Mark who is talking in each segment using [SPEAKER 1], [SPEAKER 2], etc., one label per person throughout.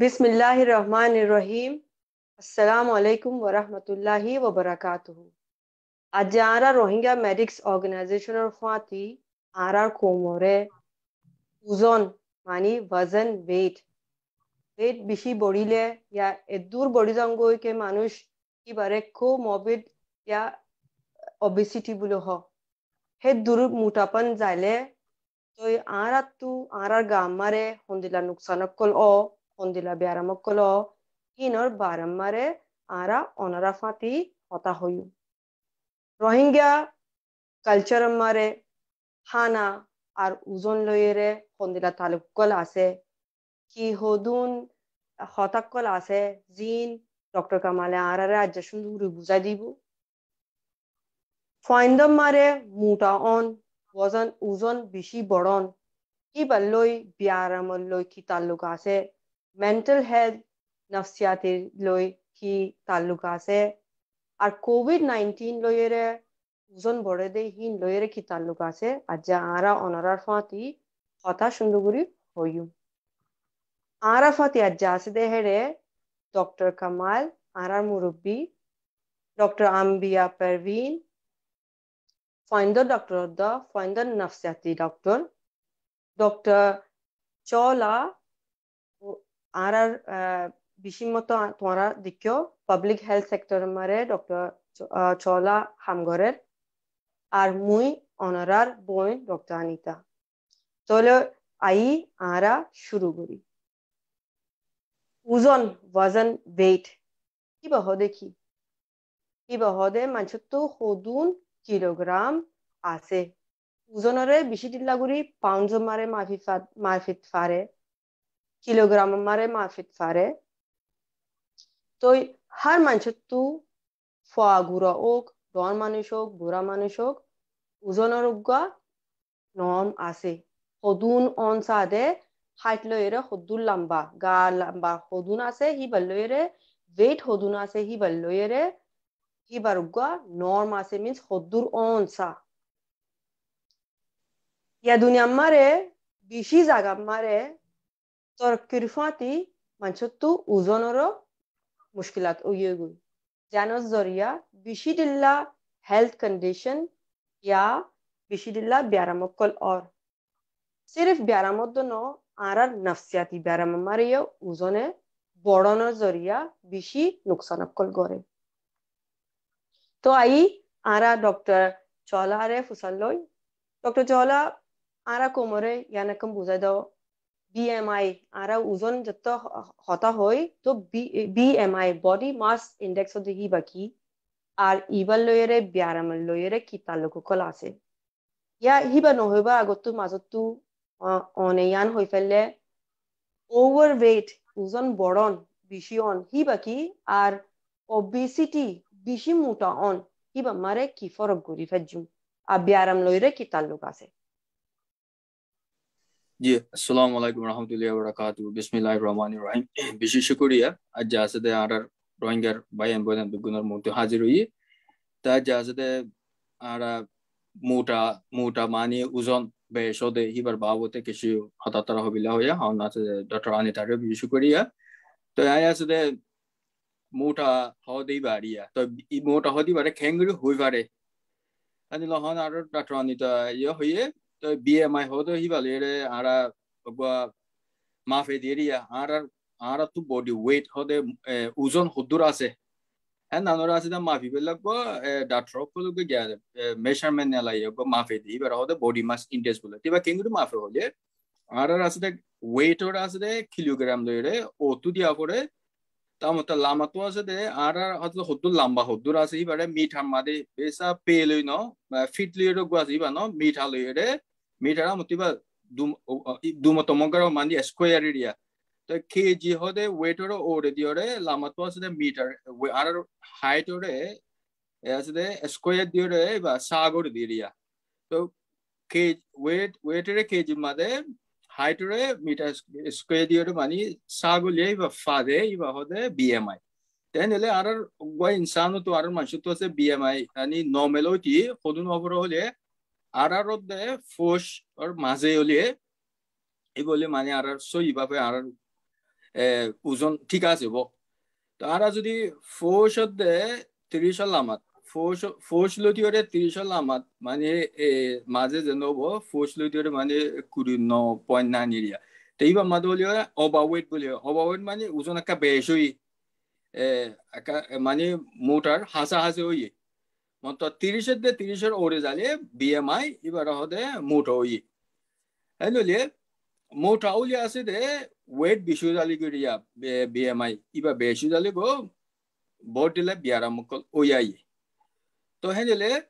[SPEAKER 1] बिसमीम् अल्लाम वरहमतुल्लाहि वबरकातुहु आज आरा रोहिंग्या मेडिक्स ऑर्गेनाइजेशन और ख्वाती आरा कोमोरे उजोन मानी वजन वेट वेट बेशी बढ़िले या एदूर बढ़ी जाऊंगो के मानुष की बारे को मोबिड या ओबिसिटी बोलो हो हे दूर मोटापन जाले तो आरा तू आरा गामारे होंदिला नुकसानक कल ओ Kondila biaramokolo inor baramare ara onarafati ফাঁতি hoyu. Rohingya culture mare hana আর ওজন লয়েৰে তালুক কল আছে কি হদুন কল আছে জিন ডক্টর কামালে আরারে আজ সুন্দর বুঝাই দিব ফাইন্দম মারে মোটা অন ওজন ওজন বেশি বড়ন কি বাল্লই বিয়ারামল লই কি তালুক আছে মেণ্টেল হেল্থ নফচিয়াতিৰ লৈ কি তালুক আছে আর কোভিড নাইনটিন লয়েরে ওজন বড়ে দে হিন লয়েরে কি তাল্লুক আছে আর যা আরা অনরার ফাঁতি কথা সুন্দরগুড়ি হইম আরা ফাঁতি আর যা আছে দেহেরে ডক্টর কামাল আরার মুরব্বী doctor Ambia Parvin finder doctor দা ফাইন্ডার নফসিয়াতি ডক্টর ডক্টর চলা RR বিশিমত তোমরা দেখিও পাবলিক হেলথ সেক্টর মারে ডক্টর চলা হামঘরের আর মুই অনারার বোন ডক্টর আনিতা তাহলে আই আরা শুরু করি ওজন ওজন ওয়েট কি বহদে কি কি বহদে মানুষ তো হদুন কিলোগ্রাম আছে ওজনরে বেশি দিল্লাগুড়ি পাউন্ড মারে মাফি মারফিত ফারে kilogramın mare mafit fare. Toy har manchuttu foa gura ok, don manuşok, bura manuşok, uzonor ugga nom ase. Hodun on sade height loyere hodun lamba, gar lamba hodun ase hibal loyere weight hodun ase hibal loyere hibar ugga norm ase means hodur on sa. Ya dünyamare, bişi zagamare, কৃফাতি ফাঁতি তু ওজনেরও মুশকিলাত উইয়েগুই জানোস জরিয়া বেশি দিল্লা health condition ইয়া বেশি দিল্লা ব্যারামকল or সিরিফ ব্যারামত no আর আর নফসিয়াতি ব্যারাম মারিয়া ওজনে বড়নোর জরিয়া বেশি নোকসানকল করে তো I Ara doctor চলা রে ফুসাল লই ডক্টর চলা আরা কোমরে ইয়ানাকম বুঝাই দাও বি আৰু ওজন যেতিয়া হতা হয় তো B M I body mass ইণ্ডেক্সত দেখি বাকী আৰু ইবাৰ লৈয়েৰে ব্যায়াম লৈয়েৰে কিতা লোকসকল আছে ইয়াত সিবা নহয় বা আগততো মাজতো অনেয়ান হৈ পেলাই অভাৰ ৱেইট ওজন বৰণ বেছি অন সি বাকী আৰু অবিচিটি বেছি মোটা অন সি বা মাৰে কি ফৰক ঘূৰি ফেজোঁ আৰু ব্যায়াম লৈৰে কিতাৰ লোক আছে
[SPEAKER 2] জি আসসালামু আলাইকুম রহমতুল্লাহ বরকাত বিসমিল্লাহ রহমান রহিম বিশেষ করিয়া আজ জাহাজে আড়ার রোহিঙ্গার ভাই বদন বিগুণের মধ্যে হাজির হই তা জাহাজে আড়া মোটা মোটা মানে ওজন বেশদে হিবার বাবতে কিছু হতা হবিলা হইয়া হন আছে ডক্টর আনি তারে বিশেষ করিয়া তো আই আছে মোটা হদেই বাড়িয়া তো ই মোটা হদি বাড়ে খেঙ্গুরি হই আনি লহন আর ডক্টর আনি ইয়ে হইয়ে BMI hodo hiba lere ara ba mafe deria ara ara tu body weight hode uzon hudur ase en anora ase da mafi belak ba doctor polu ge gya measurement nela ye ba mafe di ba hode body mass index bola tiba kenguru mafe hole ara ase da weight or ase da kilogram lere o tu dia pore তামতা লামাতো আছে দে আর হত হদ্দুর লাম্বা হদ্দুর আছে ইবারে মিঠা মাদে বেসা pay লই ন fit লই rho গুয়াছে ইবা ন মিঠা লই রে 미라모티바 মতিবা 두모토 몽가로 만디 스퀘어 에리아 তো কেজি হদে ওয়েটর ওরে দিওরে লামাতো আছে মিটার আর হাইট ওরে আছে স্কোয়ার দিওরে বা সাগর দিরিয়া তো কে ওয়েট ওয়েটরে কেজি মাদে হাইটরে মিটার স্কোয়ার দিওরে মানে সাগলে বা ফাদে বা হদে বিএমআই তেনেহলে আর গোয়া ইনসান তো আর মানুষ তো আছে বিএমআই মানে নর্মেল হইতি সদুন হবর হলে আরারদে ফোস ওর মাঝে অলিয়ে এই মানে আর সই ভাবে আর ওজন ঠিক আছে ব তো আর যদি ফোস দে তিরিশ লামাত ফোস ফোস লতি ওরে তিরিশ লামাত মানে মাঝে যেন হব ফোস লতি ওরে মানে কুড়ি ন পয়েন্ট নাইন এরিয়া তো এইবার মাঝে বলি ওরা বলি ওভারওয়েট মানে ওজন একটা বেশ হই মানে মোটার হাসা হাসে হইয়ে মত তিরিশের দিয়ে তিরিশের ওরে জালে বিএমআই এবার হদে মোট ওই হ্যাঁ মোটা আউলি আছে দে ওয়েট বিশু জালি গিয়া বিএমআই ইবা বেশু জালি গো বোর্ড দিলে বিয়ারা মুকল আই তো হ্যাঁ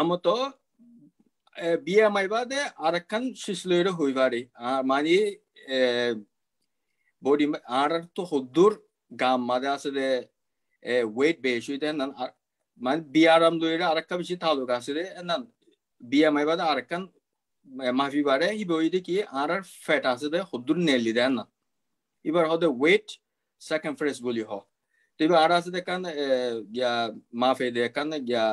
[SPEAKER 2] আমত বিএমআই দে আর একখান শিশলইরে হইবারে আর মানে বডি আর তো হদ্দুর গাম মাদে আছে they wait বেশু then R من بیارم دویره عرکا بیشی تعلق آسیده انن بیامای بعد عرکان مافی باره هی بویده که آرر فت آسیده خوددور نیلیده انن ایبار هده ویت circumference بولی ها তো এবার আর আছে দেখান গিয়া মাফে দেখান গিয়া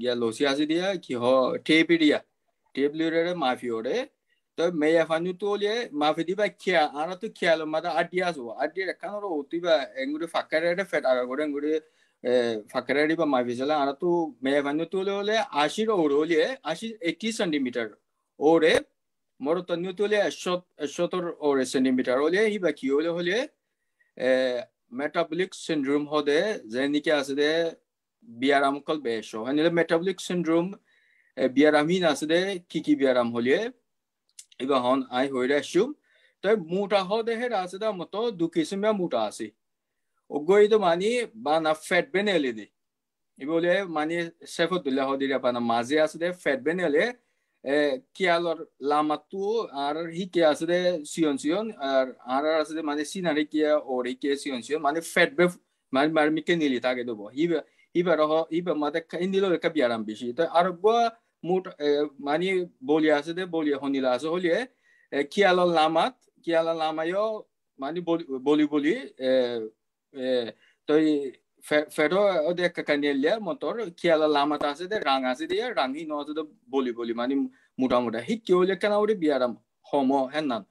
[SPEAKER 2] গিয়া লসি আছে দিয়া কি হ টেপ দিয়া টেপ লিরে মাফি ওরে তো মেয়া ফানু তো লিয়ে মাফি দিবা খেয়া আর তো খেয়াল মাদা আড্ডি আসবো আড্ডি রেখান ওর অতিবা এঙ্গুড়ি ফাঁকা রে ফেট আগা করে এঙ্গুড়ি ফাকেরারি বা মাভিজালা আনাতো মেয়াভান্য তুলে হলে আশির ওরলে আশি এইটি সেন্টিমিটার ওরে মর তন্য তুলে সত্তর ওরে সেন্টিমিটার হলে ই বা কি হলে হলে মেটাবলিক সিন্ড্রোম হদে যে নিকে আছে দে বিয়ারাম কল বেশ হলে মেটাবলিক সিন্ড্রোম বিয়ারামহীন আছে দে কি কি বিয়ারাম হলে এবার হন আই হইরে আসুম তাই মোটা হদে হে আছে দা মতো দু কিসিমে মোটা আছে oggoydo mani bana fat beneledi ibole mani sefotullah hodira bana maze asde fat benele কিয়ালর লামাতু আর হিকে আছে দে সিয়ন সিয়ন আর আর আছে দে মানে সিনারে কিয়া ওর হিকে সিয়ন সিয়ন মানে ফ্যাট বেফ মানে মারমিকে নিলি তাকে দেবো হিবা হিবা রহ হিবা মাদে ইন্দিল রেখা বিয়ারাম বেশি তো আর মোট মানে বলি আছে দে বলি হনিলা আছে হলিয়ে কিয়ালর লামাত কিয়ালর লামায়ও মানে বলি বলি toi fero ode kakanelya motor kiala lama ta se de ranga se de rangi no de boli boli mani muta muta hi kyo le kana ore biaram homo henan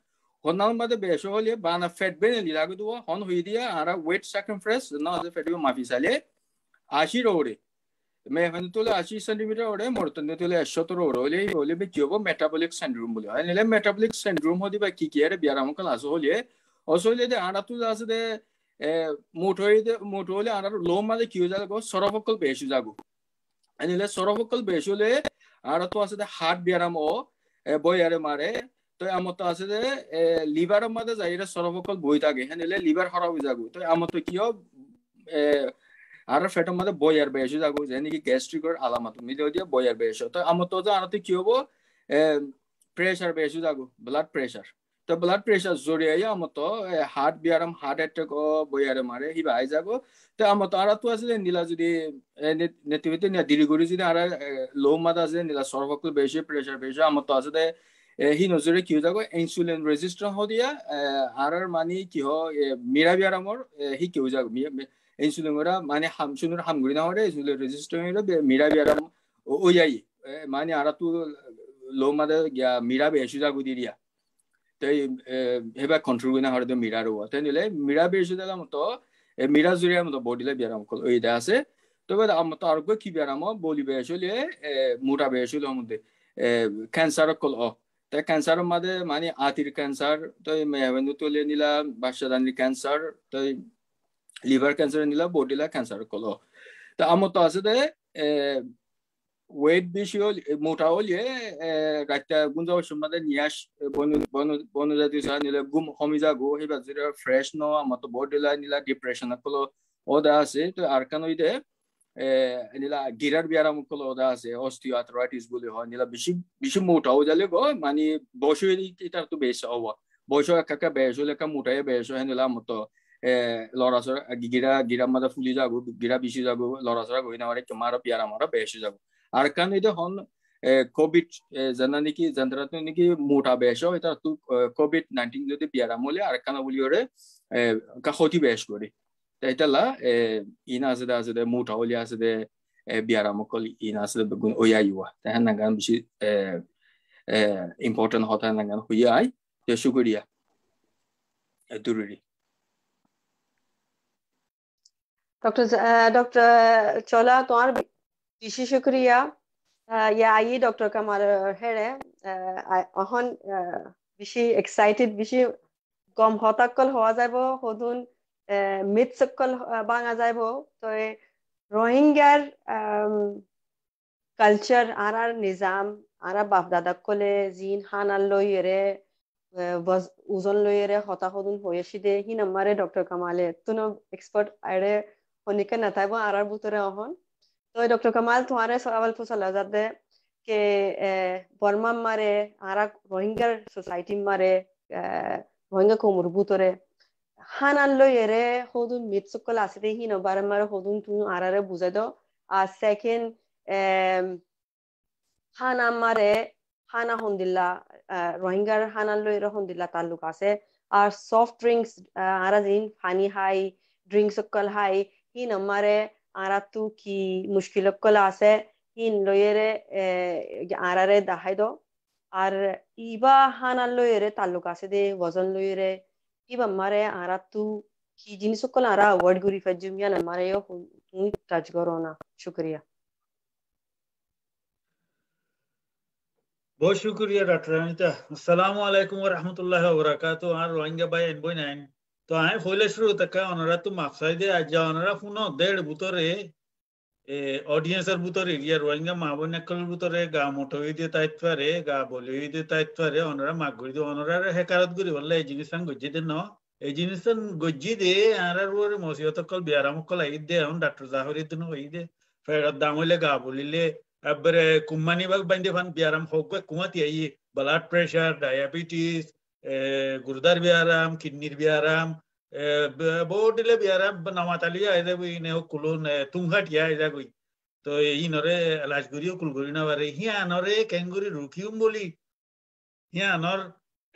[SPEAKER 2] honan bade besho hole bana fed bene lila go do hon hui dia ara weight circumference no de fed ma fisale ashiro ore মেহমান তোলে আশি centimetre ওরে মরতন তোলে একশতর ওরে হলে হলে কি হবো মেটাবলিক সিন্ড্রোম বলে হয় নিলে মেটাবলিক সিন্ড্রোম হদি বা কি কি আরে বিয়ারাম কাল আসো হলে অসো হলে দে আড়া তুলে আসে দে মুঠৈ মুঠৈলে আৰু লো মানে কি হৈ যায় চৰফকল বেছ হৈ যাব এনেহ'লে চৰফকল বেছ হ'লে আৰু তো আছে হাৰ্ট ব্যায়াম অ বয়াৰে মাৰে তই আমাৰতো আছে যে লিভাৰৰ মাজে যায় চৰফকল বহি থাকে সেনেহ'লে লিভাৰ খৰাব হৈ যাব তই আমাৰতো কিয় আৰু ফেটৰ মাজে বয়াৰ বেছ হৈ যাব যে নেকি গেষ্ট্ৰিকৰ আলামত মিলি দিয়া বয়াৰ বেছ হয় তই আমাৰতো যে আনতে কি হ'ব প্ৰেচাৰ বেছ হৈ যাব ব্লাড প্ৰেচাৰ त ब्लड प्रेसर जोरिया আমত म त हार्ट बियारम हार्ट एटेक बयारे मारे हि भाई जागो त आम त आरा तो आसले नीला যদি নেতিবিতে না দিরিগুরি যদি আরা লো মাদ আছে নীলা সর্বকল বেশি প্রেসার বেশি আম আছে আছে হি নজরে কি যাগো ইনসুলিন রেজিস্ট্যান্ট হ দিয়া আরার মানে কি হ মিরা বিয়ারামর হি কি যাগো ইনসুলিন ওরা মানে হামসুনুর হামগুরি না হরে ইনসুলিন রেজিস্ট্যান্ট মিরা বিয়ারাম ওই মানে আরা তো লো মাদে মিরা বেশি যাগো দিয়া তই সেইবাৰ কণ্ট্ৰল কৰি নাহৰ মীৰা ৰুব তই নিলে মীৰা বেৰজুদাল মতো মীৰা জুৰিয়া মতো বডিলে বিয়াৰাম কল এইটা আছে তবে তার কি বিয়ারাম বলি বে বেয়েছিল মোটা বেয়েছিল মধ্যে ক্যান্সার কল অ তাই ক্যান্সার মাঝে মানে আতির ক্যান্সার তই মেহেবেন্দু তুলে নিলা বাচ্চাদানির ক্যান্সার তই লিভার ক্যান্সার নিলা বডিলা ক্যান্সার কল তা আমার তো আছে দে ওয়েট বেশি হলে মোটা হলে গাইটা গুঞ্জাও সুমাদে বন বন বনজাতি নিলে গুম হমিজা গো হেবা জিরা ফ্রেশ নো আমত বডি নিলা ডিপ্রেশন কলো ওদা আছে তো আর কান ওইদে নিলা গিরার বিয়ারাম কলো ওদা আছে আথরাইটিস বলে হয় নিলা বেশি বেশি মোটা হয়ে যালে গো মানে বয়স এটার তো বেশ হওয়া বয়স একা বেশ হলে একা মোটাই বেশ হয় নিলা আমত লৰা চৰা গিৰা গিৰা মাদা ফুলি যাবো গিরা বেশি যাবো লৰা চৰা গৈ নামাৰে তোমাৰ পিয়াৰ আমাৰ বেছি যাব arkanida hon covid zananiki zandratniki mota besho eta tu covid 19 jodi biara mole arkana buliore ka khoti besh kori etala ina azda azda mota holi azda biara mokoli ina azda bugun oyayuwa tahan nangan bishi important hota nangan huyai ya shukuriya dururi
[SPEAKER 1] doctor doctor চলা তোমার जी जी शुक्रिया या आइए doctor कमर অহন বেশি excited বেশি কম হতাকল হওয়া যাব হদুন মিথ সকল বাঙা যাইব তো রোহিঙ্গার কালচার আর আর নিজাম আর বাপ দাদা কলে জিন হানার লইয়েরে ওজন লইয়েরে হতা হদুন হয়েছি দে হিন আমারে ডক্টর কামালে তুন এক্সপার্ট আরে হনিকে নাথাইব আর আর বুতরে অহন તો ડોક્ટર કમાલ તમારે સવાલ પૂછવા લજાતે કે બર્મામાં રે હારા રોહિંગ્યા સોસાયટીમાં રે રોહિંગ્યા કો મુરબુતોરે হানান লইরে হদুন মিটসুকল আসিতে হিন বারম্বার হদুন তুমি আরারে বুঝে দাও আর সেকেন্ড হানা মারে হানা হন্দিল্লা রোহিঙ্গার হানান লইরে হন্দিল্লা তাল্লুক আছে আর সফট ড্রিঙ্কস আরা জিন ফানি হাই ড্রিঙ্কস সকল হাই হিন আমারে आरातु की मुश्किलों को लासे इन लोयेरे आरारे दहाई दो और इबा हाना लोयेरे ताल्लुका से दे वजन लोयेरे इबा मारे आरातु की जिनिसों को लारा वर्ड गुरी फज्जुमिया न मारे यो तुम टच करो ना शुक्रिया
[SPEAKER 2] बहुत
[SPEAKER 3] शुक्रिया डॉक्टर अनिता असलम वरहमल वर्क और रोहिंगा भाई एन बोइन তো আমি হইলে শুরু তাকে অনারা তো মাফসাই দিয়ে আজ অনারা শুনো দেড় বুতরে অডিয়েন্সের ভিতরে ইয়া রোহিঙ্গা মা বন্যাকলের ভিতরে গা মোটো হয়ে দিয়ে তাইত পারে গা বলি হয়ে দিয়ে তাইত পারে অনারা মাগ ঘুরি দিয়ে অনারা হেকারত ঘুরি বললে এই জিনিস গজ্জি দেন এই জিনিস গজ্জি দিয়ে আর মসিহত কল বিয়ারাম কল আই দে এখন ডাক্তার জাহরি দিন হই দে ফেরত দাম হইলে গা বলিলে একবারে কুম্মানি বাগ বান্ধে ফান বিয়ারাম হোক কুমাতি আই ব্লাড প্রেশার ডায়াবেটিস গুরুদার বিয়ারাম কিডনির বিয়ারাম বহু দিলে বিয়ারাম নামাতালি আইদা বই নে কুলো তুমঘাটিয়া আইদা গই তো এই নরে এলাজ করিও কুল করি না পারে হিয়া নরে ক্যাঙ্গুরি রুকিউম বলি হিয়া নর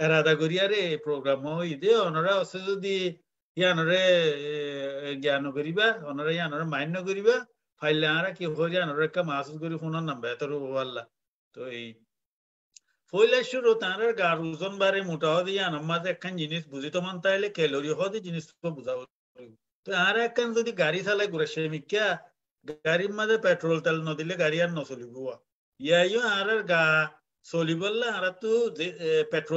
[SPEAKER 3] এরাদা করিয়ারে প্রোগ্রাম ইদে অনরা আছে যদি ইয়ানরে জ্ঞান করিবা অনরা ইয়ানরে মান্য করিবা ফাইলে আরা কি হয়ে যায় অনরা একটা মাহসুস করি শুনার নাম বেতর আল্লাহ তো এই ফইলা শুরু তার গার ওজন বারে মোটা হদি আর আমার একখান জিনিস বুঝি যদি তেল নদিলে গাড়ী আর নচলিব ইয়াইও গা চলিবলে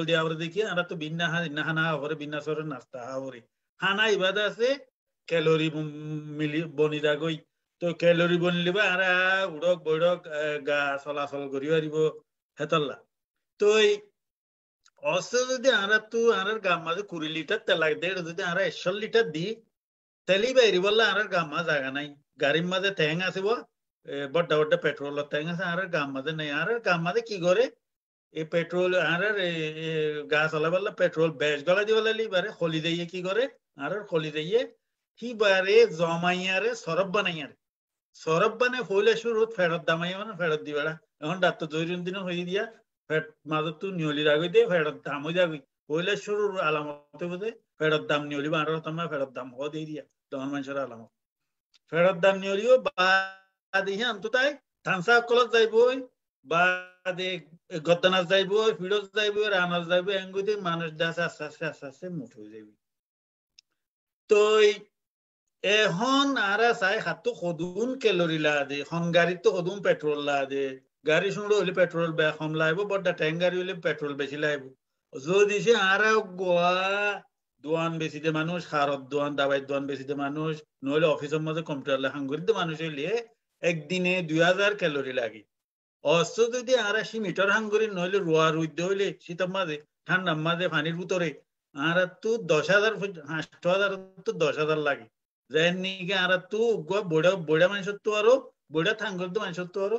[SPEAKER 3] দিয়া হরে দেখি আর বিন্না ইন্না হানা হরে বিন্না সরে নাস্তা হরে ইবাদ আছে ক্যালোরি মিলি বনি দাগই তো ক্যালোরি বনিলিবা আর উড়ক বৈড়ক গা চলাচল করি পারিব হেতল্লা তো এই অস্ত্র যদি আমরা তু আনার গাম্মা কুড়ি লিটার তেল লাগে দেড় যদি আমরা একশো লিটার দিই তেলি বাইরি বললে আর গামা জায়গা নাই গাড়ির মাঝে ঠ্যাং আসব বড্ডা বড্ডা পেট্রোল ঠ্যাং আছে আর গাম মাঝে নাই আর গাম মাঝে কি করে এই পেট্রোল আর চলা বললে পেট্রোল বেশ গলা দিব লাগলি বারে হলি দিয়ে কি করে আর হলি দিয়ে কি বারে জমাইয়ারে সরব বানাইয়ারে সরব বানে হইলে শুরু ফেরত দামাই মানে ফেরত দিবেড়া এখন ডাক্তার জরুরি দিন হয়ে দিয়া মাজত মাজতো নিয়লির আগে দিয়ে দাম হয়ে যাবে ওইলে শুরুর আলামতে বোধে ফেরত দাম নিয়লি বা তোমার মানে ফেরত দাম হওয়া দিয়ে দিয়া মানুষের আলামত ফেরত দাম নিয়লিও বা দিহে আনতো তাই থানসা কলত যাইবই বা দে গদ্দানাস যাইব ফিরত যাইব রানাস যাইব এঙ্গুতে মানুষ দাস আস্তে আস্তে আস্তে আস্তে মুঠ হয়ে তো এখন আর চাই হাতটো সদুন কেলরি লা দে এখন গাড়িত সদুন পেট্রোল লা দে গাড়ি শুনলো হলে পেট্রোল কম লাগবো বড্ডা ট্যাঙ্ক গাড়ি হলে পেট্রোল বেশি লাগবো যদি সে আর গোয়া দোয়ান বেশিতে মানুষ হারত দোয়ান দাবাই দোয়ান বেশি বেশিতে মানুষ নইলে অফিসের মধ্যে কম্পিউটার লেখান করিতে মানুষ হইলে একদিনে দুই হাজার ক্যালোরি লাগে অস্ত যদি আর আসি মিটার হাং করি নইলে রোয়া রুদ্য হইলে শীতের মাঝে ঠান্ডার মাঝে পানির ভিতরে আর তো দশ হাজার আষ্ট হাজার তো দশ হাজার লাগে যাই নিকে আর তো বড়া বড়া মানুষের তো আরো বড়া থাঙ্গর তো মানুষের তো আরো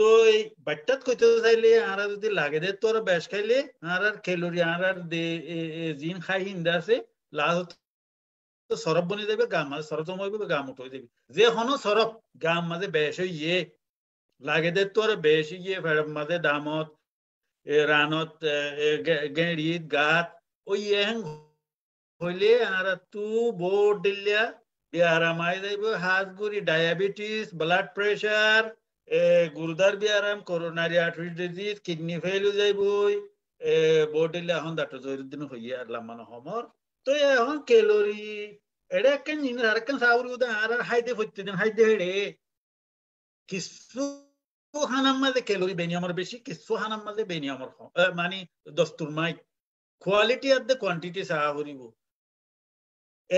[SPEAKER 3] তো এই বাচ্চাত কইতে চাইলে আরা যদি লাগে দে তোর ব্যাস খাইলে আর আর আর আর জিন খাই হিন্দা আছে তো সরব যাবে গা মাঝে সরব জমা হইবে গা যে হন সরব গা মাঝে বেশ লাগে দে তোর বেশ ইয়ে ফেরব মাঝে দামত রানত গেড়িত গাত ওই এহেন হইলে আর তু বোর্ড দিলিয়া বিয়ারামাই যাইব হাত গুড়ি ডায়াবেটিস ব্লাড প্রেশার গুরুদার বিয়ারাম coronary artery disease kidney fail হয়ে যাইব বডিলে এখন ডাক্তার দিন হইয়ে আল্লাহ মানে হমর তো এখন ক্যালোরি এটা একটা জিনিস আর একটা সাউর আর হাইতে ফইতে দিন হাইতে হেড়ে কিছু হানাম মাঝে ক্যালোরি বেনি আমার বেশি কিছু হানাম মাঝে বেনি আমার মানে দস্তুর মাই কোয়ালিটি আর দে কোয়ান্টিটি সাহা করিব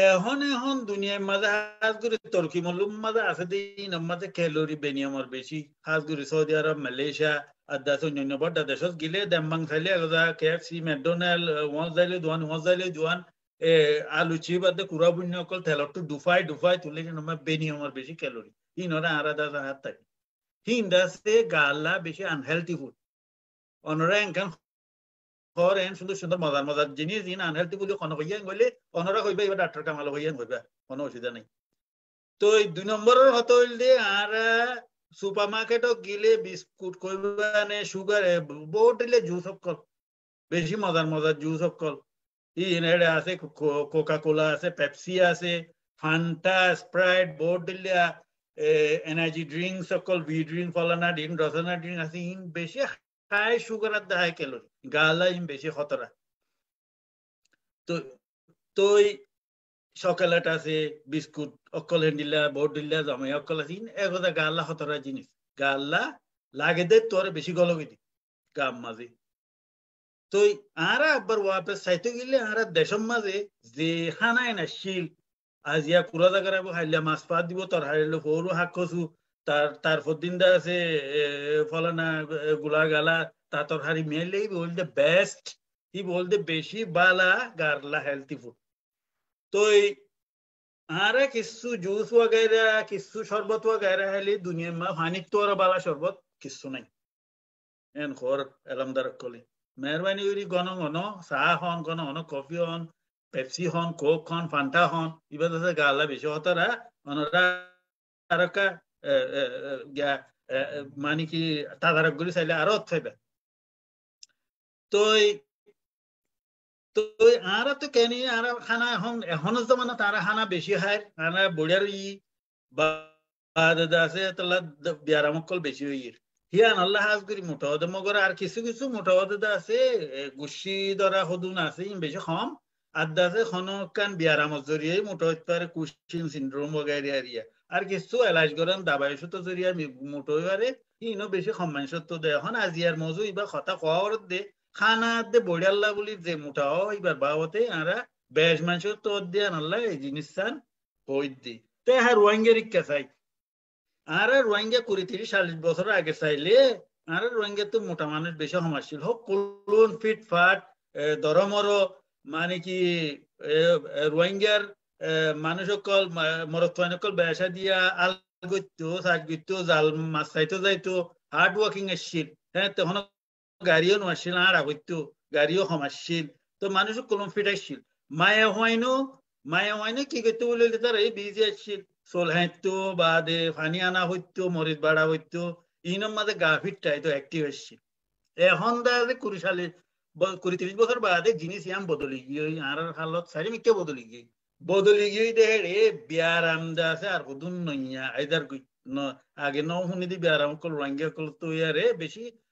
[SPEAKER 3] এখন এখন দুনিয়ায় মাঝে হাজ করে তর্কি মল্লুম মাঝে আছে দিন মাঝে ক্যালোরি বেনিয়ামর বেশি হাজ করে সৌদি আরব মালয়েশিয়া আদাস অন্যান্য বড্ডা দেশত গিলে দেমবাং খাইলে আগদা কেএফসি ম্যাকডোনাল্ড ওয়ান যাইলে দোয়ান ওয়ান যাইলে দোয়ান এ আলু চি বাদে কুড়া বুন্য অকল তেলটো ডুফাই ডুফাই তুলে নম্বর বেনিয়ামর বেশি ক্যালোরি হিন ওরা আরা দাস হাত থাকে হিন দাসে গাল্লা বেশি আনহেলদি ফুড অনরা এনকান করেন সুন্দর সুন্দর মজার মজার জিনিস দিন আনহেলথি বলি কন হইয়া গলি অনরা কইবা এবার ডাক্তার কামাল হইয়া কইবা কোনো অসুবিধা নাই তো এই দুই নম্বরের হত হইল দে আর সুপার মার্কেটও গিলে বিস্কুট কইবা নে সুগার বহুত দিলে জুস সকল বেশি মজার মজার জুস সকল ই এনে আছে কোকা কোলা আছে পেপসি আছে ফান্টা স্প্রাইট বহুত দিলে এনার্জি ড্রিঙ্ক সকল ভি ড্রিঙ্ক ফলানা ড্রিঙ্ক রসনা ড্রিঙ্ক আছে ইন বেশি হাই সুগারের দেখায় ক্যালোরি গালাইম বেশি খতরা তো আছে বিস্কুট অকল হেন্ডিলা বোর্ড অকল আছে গাল্লা খতরা জিনিস গাল্লা লাগে দে তোর বেশি গাম মাঝে ওয়াপে সাইতে গেলে আরা দেশম মাঝে যে খানায় না শিল আজিয়া কুড়া জাগার হাইলা মাছ পাত দিব তোর হারিলে সৰু শাক খসু তার তার ফদিন্দা আছে ফলানা গোলা গালা Tator মেলে বল hold বেস্ট best, বল hold বেশি বালা bala garla ফুড তো এই আরে কিছু জুস ওয়াগেরা কিছু শরবত ওয়াগেরা হেলি দুনিয়া মা হানিক তো বালা শরবত কিছু নাই এন খর এলামদার কলি মেহরবানি উরি গণ গণ চাহ হন গণ হন কফি হন পেপসি হন কোক হন ফান্টা হন ইবার দাদা গালা বেশি হতারা অনরা আরকা মানে কি তাদারক গুলি চাইলে আরো থাইবা তই তই আরা তো কেনি খানা এখন এখন জামানত আরা খানা বেশি হয় আরা ই বা দাদা আছে তালা বিয়ারামকল বেশি হইয়ের হিয়ান আল্লাহ হাজগুরি মোটা অদম আর কিছু কিছু মোটা আছে আছে আছে খনকান বগাই কিছু দাবাই সত্য জড়িয়ে মোটা হইবারে ইনো বেছি সম্মান চত্ব দে এখন আজিয়ার মজু ইবা কথা কোয়া দে খানাতে বৈরাল্লা বলি যে মোটা এবার বাবতে আরা বেশ মাংস তো দিয়ে আনাল্লা এই জিনিস চান বৈদ্যি তে হ্যাঁ রোহিঙ্গের ইচ্ছা চাই আরে রোহিঙ্গা কুড়ি তিরিশ চাল্লিশ বছর আগে চাইলে আরে রোহিঙ্গা তো মোটা মানুষ বেশি সমাজশীল হোক কলুন ফাট দরমর মানে কি রোহিঙ্গার মানুষ সকল মরত্বান সকল বেসা দিয়া আল গইতো সাজ গইতো জাল মাছ চাইতো যাইতো হার্ড ওয়ার্কিং এর শীত হ্যাঁ তখন গাড়িও নোয়াছিল আর আগত্য গাড়িও সমাজছিল তো মানুষ কলম ফিটাইছিল মায়ে হয়নো মায়ে হয়নো কি করতে বলে তার এই বিজি আসছিল চোল হাঁটতো বা দে ফানি আনা হইতো মরিত বাড়া হইতো ইনম মাঝে গা ফিটটাই তো অ্যাক্টিভ আসছিল এখন দাদা কুড়ি সালে কুড়ি ত্রিশ বছর বাদে জিনিস ইয়াম বদলি গিয়ে আর হালত সারি মিকে বদলি গিয়ে বদলি গিয়ে দেখে রে বিয়ার আমদা আছে আর হুদুন নইয়া আইদার আগে ন শুনি দি বিয়ারাম কল রাঙ্গিয়া কল তো ইয়ারে বেশি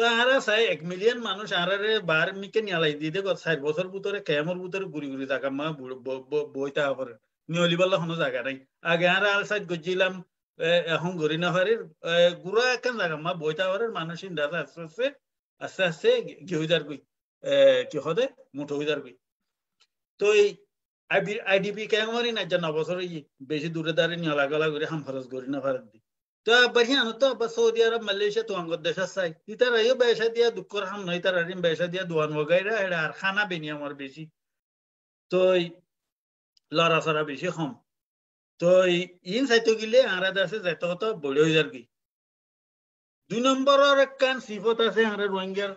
[SPEAKER 3] তো আরা চাই এক মিলিয়ন মানুষ আরারে বার মিকে নিয়ালাই দিয়ে দেখো চার বছর ভিতরে কেমর ভিতরে ঘুরি ঘুরি থাকা মা বইতা নিয়লি নিয়লিবাল্লা হনো জায়গা নাই আগে আরা আর সাইড গজিলাম এখন ঘুরি না পারি গুড়া একখান জায়গা মা বইতা করে মানুষ ইন্দাজা আস্তে আস্তে আস্তে আস্তে গেহুজার গই কি হদে মুঠো হইজার গই তো এই আইডিপি কেমরি না যে নবছর বেশি দূরে দাঁড়িয়ে নিয়লা গলা করে হাম খরচ করি না পারেন দিই তো বাহিয়া হতো সৌদি আরব মালয়েশিয়া তো অঙ্গ দেশ আসাই ইতার আইও বেসা দিয়া দুঃখর হাম নয় তার আরিম বেসা দিয়া দোয়ান বগাইরা এটা আর খানা বেনি আমার বেশি তো লড়া লড়াচড়া বেশি হম তো ইন চাইতে গিলে আরা দাসে যাইতে হতো বড় হয়ে যার কি দুই নম্বরের একখান সিফত আছে আরা রোহিঙ্গার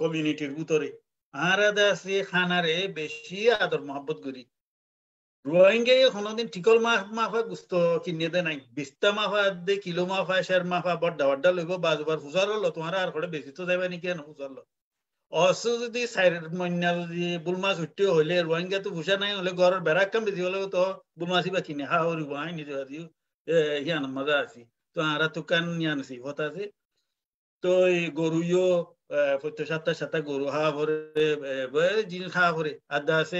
[SPEAKER 3] কমিউনিটির ভিতরে আরা দাসে খানারে বেশি আদর মহব্বত করি රුවන්ගේ মাফা ටිකල් මාහ ගුස්ත කින්නේදනයි বিস্তা মাফাদ কিলো মাফা শের মাফা বড় ডাওয়াডা লইব বাজবার হুজারল তোমার আর করে বেশি তো যাবে নাকি হুজারল অসু যদি সাইরের মন্যা যদি বুলমাছ উঠতে হলে রোহিঙ্গা তো ভুষা নাই হলে ঘরের বেড়া কাম বেশি হলে তো বুলমাছি বা কিনে হা হরি বাই নিজে হাতি ইয়ান মজা আছি তো আরা তো কান ইয়ান আছি হত আছে তো এই গরুইও প্রত্যেক সাতটা সাতটা গরু হা ভরে জিনিস হা ভরে আড্ডা আছে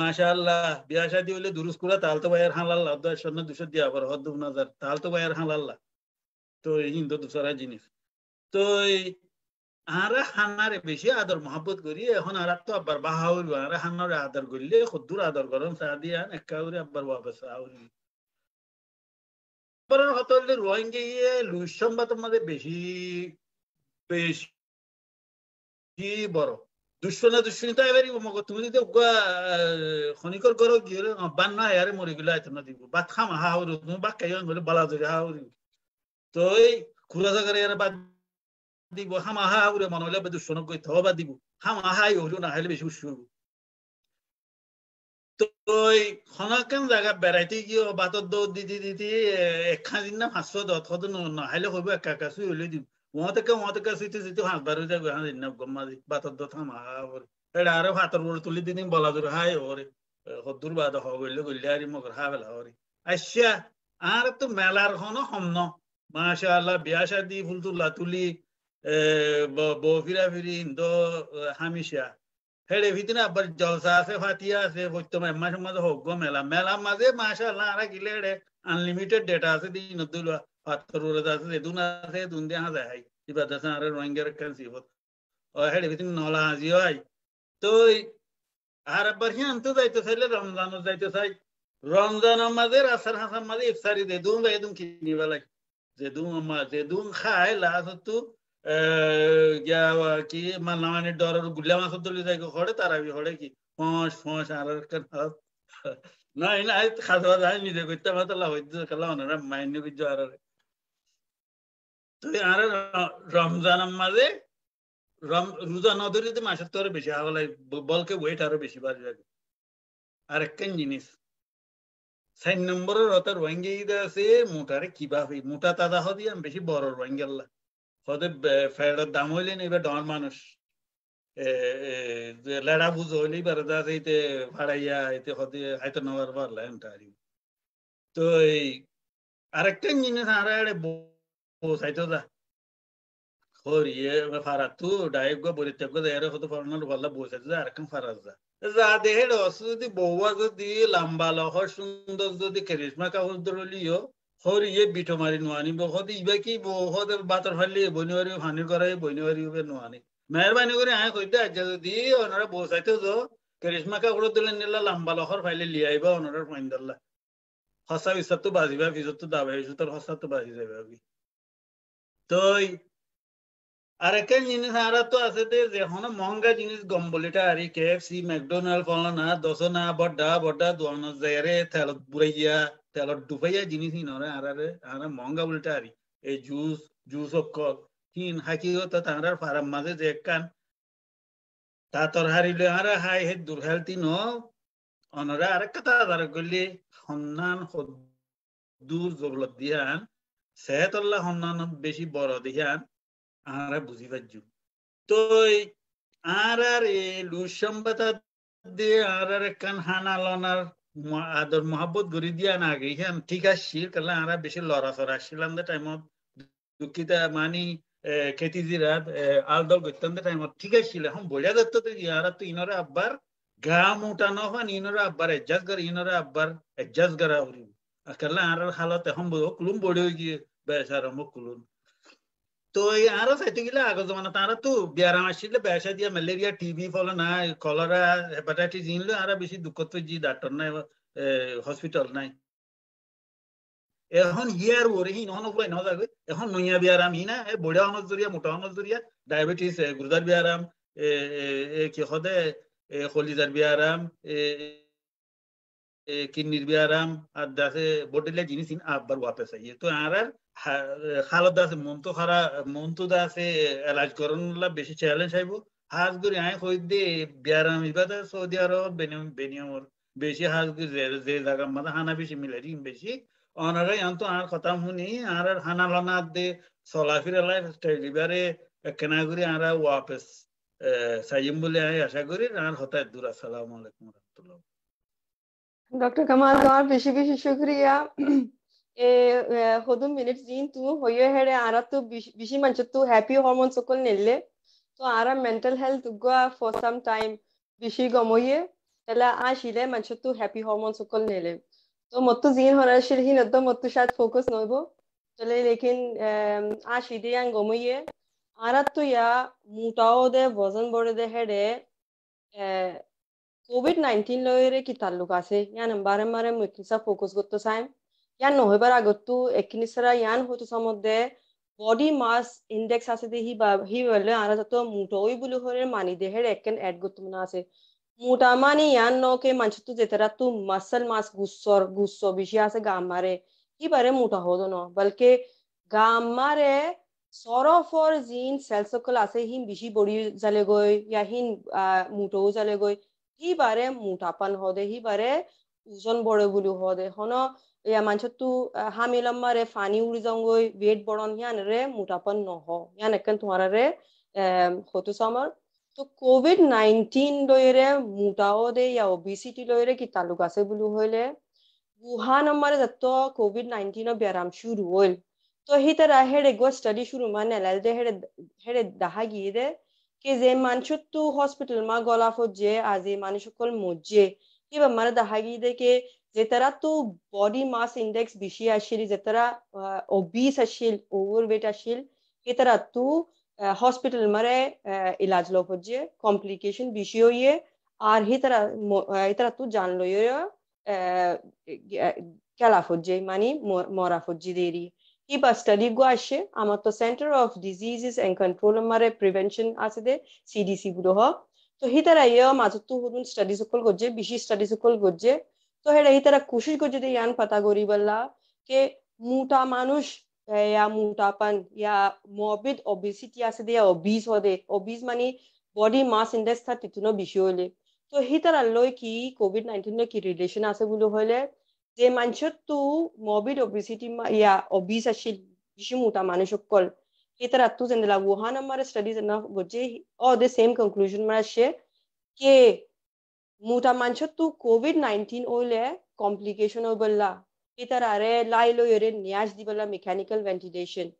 [SPEAKER 3] মাশাআল্লাহ বিয়া শাদি হইলে দুরুস কুরা তালতো বায়ার হালাল্লাহ দশ স্বর্ণ দুশো দিয়ে আবার হদ নাজার তালতো বায়ার হালাল্লাহ তো হিন্দু দুসরা জিনিস তো আরা হান্নারে বেশি আদর মহাব্বত করি এখন আর তো আব্বার বাহা হইল আরা হান্নারে আদর করলে খুদ্দুর আদর করেন সাদি আন একাউরে আব্বার বাবা সাউল পরের হতলে রোহিঙ্গি ইয়ে লুইসম বা তোমাদের বেশি বেশি বড় দুশ্মনে দুশ্মনী এবারই মগ তুমি যদি খনিকর গর গিয়ে বান না আরে মরে গেলে আইতে না দিব বাদ খাম হা হরে তুমি বাদ খাই হলে বালা ধরে হা হরে তো এই খুড়া জাগারে এর বাদ দিব হাম আহা হরে মনে হলে দুশ্মন গই থ বাদ দিব হাম আহা এই হলো না হলে বেশি উৎসর্গ তো ওই খনাকান জায়গা বেড়াইতে গিয়ে বাতর দৌড় দিতে দিতে একখান দিন না পাঁচশো দশ না হলে হইব একা একা শুয়ে হলে দিব ഓത്തൊക്കെ ഓത്തൊക്കെ സിറ്റ് സിറ്റ് ഹാസ്ബാറ് ഇന്നമ്മതി ബാത്തദ്ദോ തമാ ഓറി എടാറ് ഹാത്തർ ഓർ തുള്ളി ദിനം ബലാദുർ ഹായ് ഓറി হদ্দুর বাদ হগল গুল্লারি মগর হাবেল হরি আচ্ছা আর তো মেলার হন হমন মাশা আল্লাহ বিয়া শাদি ফুলতুল্লা তুলি বফিরা ফিরি ইন্দ হামিশা হেড়ে ভিতরে আবার জলসা আছে ফাতিয়া আছে হইতো মাঝে মাঝে হগ্য মেলা মেলা মাঝে মাশা আল্লাহ আর গিলে আনলিমিটেড ডেটা আছে দিন দুলা আতরুরা দাদ রে দুনা রে দুন্দাহাজ আই কিবা দসা রে রংগের কানসিব ওহে ডি উইথ ইন নলাজিও আই তোই আহার বরি আন তো যাইতে সারলে রমজান যাইতে সাই রমজান মাঝে রাসরা হামাজে ইফসারি দে দুম বে দুম কি নিবালক জে দুম মাঝে দুম খায় লাজ তো এ যা ওয়াকি মানানি ডর গুলা মাছ তলি যায় গো করে তারাবি করে কি মস মস আর না না খদাদান মিদে কথা মানে মানে নবী জো আর তবে আর রমজান মাঝে রোজা না ধরে মাসের তো আরো বেশি আগলাই বলকে ওয়েট আরো বেশি বাড়বে আর একখান জিনিস সাইন নম্বরের অর্থাৎ রোহিঙ্গা আছে মোটারে কিভাবে মোটা তাজা হদি আমি বেশি বড় রোহিঙ্গাল্লা হতে ফেরার দাম হইলেন এবার ডর মানুষ লেড়া বুঝো হইলে বেড়াতে আছে এতে ভাড়াইয়া এতে হতে হয়তো নেওয়ার পারলাম তো এই আরেকটা জিনিস আর ಮೂಸಾಯ್ತದ ಹೋರಿಯ ಫರತ್ತು ಡಾಯಬ್ಗ ಬರಿತಬ್ಗ ದಯರ ಹೊತ್ತು ಫರ್ನಲ್ ವಲ್ಲ ಬೋಸದ ಅರಕಂ ಫರಜ জাদে হেড যদি বউয়া যদি লম্বা লহ সুন্দর যদি কেরিশমা কাগজ দলিও হর ইয়ে বিঠো মারি নোয়ানি বহত ইবা কি বহত বাতর ফালি বনি বাড়ি ফানি করাই বনি বাড়ি নোয়ানি মেহরবানি করে আয় কইতে আজ্জা যদি ওনারা বসাইতে তো কেরিশমা কাগজ দলে নিলা লম্বা লহর ফাইলে লিয়াইবা ওনারা ফাইন দল্লা হসা হিসাব তো বাজিবা ফিজত তো দাবাই সুতর হসা বাজি যাবে তো আর একটা জিনিস আর তো আছে যে এখন মহঙ্গা জিনিস গম বলিটা আর কেএফসি ম্যাকডোনাল্ড ফলনা না বড্ডা বড্ডা দোয়ানো জায়গারে তেলত বুড়াইয়া তেল ডুবাইয়া জিনিস নরে আর আরে আর মহঙ্গা বলিটা আর এই জুস জুস অক্ষর হিন হাকি তো তাহার ফারাম মাঝে যে কান তা তোর লো আর হাই হে দুর্হালতি ন অনরা আর একটা তাজার করলে সন্ধান দূর জবলত দিয়ান সেহতল্লাহ হন্নান বেশি বড় দিহান আহারা বুঝি পারছু তো আর আর এ লুসম্বাতা দিয়ে আর আর কান হানালনার আদর মহাব্বত গড়ি দিয়া না আগে হ্যাঁ ঠিক আসছি কারণ আর বেশি সরা আসছিলাম দে টাইমত দুঃখিতা মানি খেতিজিরা আলদল করতাম দে টাইমত ঠিক আসছিল এখন বোঝা যাচ্ছে তো আর তো ইনরে আব্বার গা মোটানো হন ইনরে আব্বার এডজাস্ট করে ইনরে আব্বার এডজাস্ট করা উড়িব akalla arar halate hambo okulum bodogi beshar okulun তো এই আরো চাই গেলে আগের জমানা তারা তো ব্যারাম আসলে ব্যবসা দিয়ে টিবি ফলে নাই কলেরা হেপাটাইটিস জিনলে আরো বেশি দুঃখ তো জি নাই হসপিটাল নাই এখন হিয়ার ওরে হিন হন উপরে নজা গই এখন এ বড়া হনস জরিয়া মোটা হনস জরিয়া ডায়াবেটিস গুরদার এ কি হদে কলিজার এ कि निर्व्याराम दासे बोटेला जिनिस इन आप बार वापस आइए तो आर খালত দাসে মন্তু খারা মন্তু দাসে এলাজ বেশি চ্যালেঞ্জ আইব হাজ দে বিয়ারাম ইবাদা সৌদি আরব বেনিয়াম বেনিয়মর বেশি হাজ জাগা মাদা হানা বেশি মিলারি বেশি অনারে আন তো আর কথা শুনি আর হানা লনা দে সলাফির লাইফ স্টাইল ইবারে কেনা করি আর ওয়াপস সাইম বলে আই আশা করি আর হতায় দূর আসসালামু আলাইকুম রাহমাতুল্লাহ
[SPEAKER 1] ডক্টর কামাল তোমার বেশি বেশি শুক্রিয়া এ হদুম মিনিট জিন তু হইয়ে হেড়ে আরা তো বেশি মানুষ তো হ্যাপি হরমোন সকল নিলে তো আরা মেন্টাল হেলথ গুয়া ফর সাম টাইম বেশি গমইয়ে তাহলে আসিলে মানুষ তো হ্যাপি হরমোন সকল নিলে তো মতো জিন হরাশিল হিন তো মতো সাথ ফোকাস নইব তাহলে লেকিন আসি দিয়ে গমইয়ে আরা তো ইয়া মোটাও দে বজন বড়ে দে হেড়ে কোভিড নাইনটিন লৈৰে কি তাল্লুক আছে ইয়ান বাৰে বাৰে মই ফ'কাছ কৰোঁ চাই ইয়াৰ নহবাৰ আগততো এইখিনি চাৰা ইয়ান হয়তো চমতে বডি মাছ ইণ্ডেক্স আছে দে সি বা আৰু যাতে মুঠৈ বুলি হ'লে মানি দেহেৰে একে এড কৰোঁ মানে আছে মোটা মানে ইয়ান নকে মানুহটো যেতিয়া তোৰ মাছল মাছ গুচৰ গুচ বেছি আছে গাম মাৰে সি বাৰে মোটা হ'ব ন বাল্কে গামাৰে চৰফৰ যি চেলচকল আছে সি বেছি বঢ়ি যালেগৈ ইয়াৰ সি মুঠৌ যালেগৈ সি বাৰে মোটাপান হওঁতে সি বাৰে ওজন বঢ়ে বুলি হওঁতে হন এয়া মানুহটো হামি লম্বা ৰে ফানি উৰি যাওঁগৈ ৱেট বৰণ সিয়ান ৰে মোটাপান নহওঁ সিয়ান একেন তোমাৰৰে এহ সতু চামৰ তো কোভিড নাইনটিন লৈৰে মোটাও দে ইয়া অবিচিটি লৈৰে কি তালুক আছে বুলি হ'লে গুহা নম্বৰ যাতো কোভিড নাইনটিনৰ বেৰাম চুৰু হ'ল তো সি তাৰ হেৰে গৈ ষ্টাডি চুৰু মানে নেলাইল দে হেৰে হেৰে দাহা গিয়ে দে কে કે જે માનસોત્તુ હોસ્પિટલમાં ગોલાફો જે આજે માનસોકલ મોજે કે দেখা গিয়ে দেখে যে তারা তো বডি মাস ইন্ডেক্স বেশি আসিল তারা ওবিস আসিল ওভারওয়েট আসিল তারা তো হসপিটাল মারে ইলাজ লো হচ্ছে কমপ্লিকেশন বেশি হইয়ে আর হেতারা তারা তো জান লইয়ে কেলা হচ্ছে মানে মরা হচ্ছে দেরি স্টাডি গো আসে আমার তো centre of diseases and control prevention prevention আছে দে সিডিসি বুড়ো হ তো হিতারা ইয়া তো হুদুন স্টাডি সকল গজে বিশি স্টাডি সকল গজে তো হেডা হিতারা কোশিশ গজে দে ইয়ান পাতা গরি বল্লা কে মুটা মানুষ ইয়া মুটাপন ইয়া মবিড ওবেসিটি আছে দে ওবিস হদে ওবিস মানে বডি মাস ইনডেক্স থা তিতুনো বিশি হইলে তো হিতারা লয় কি কোভিড 19 কি রিলেশন আছে বুলো হইলে 제 만쳤도 모빌 오비시티 마야 오비사실 지시무다 마네쇼콜 hetara tu zendela wuhan amara studies na goje or the same conclusion mara she ke muta mancho tu covid 19 ole complication oballa hetara re lailo yore nyaj dibala mechanical ventilation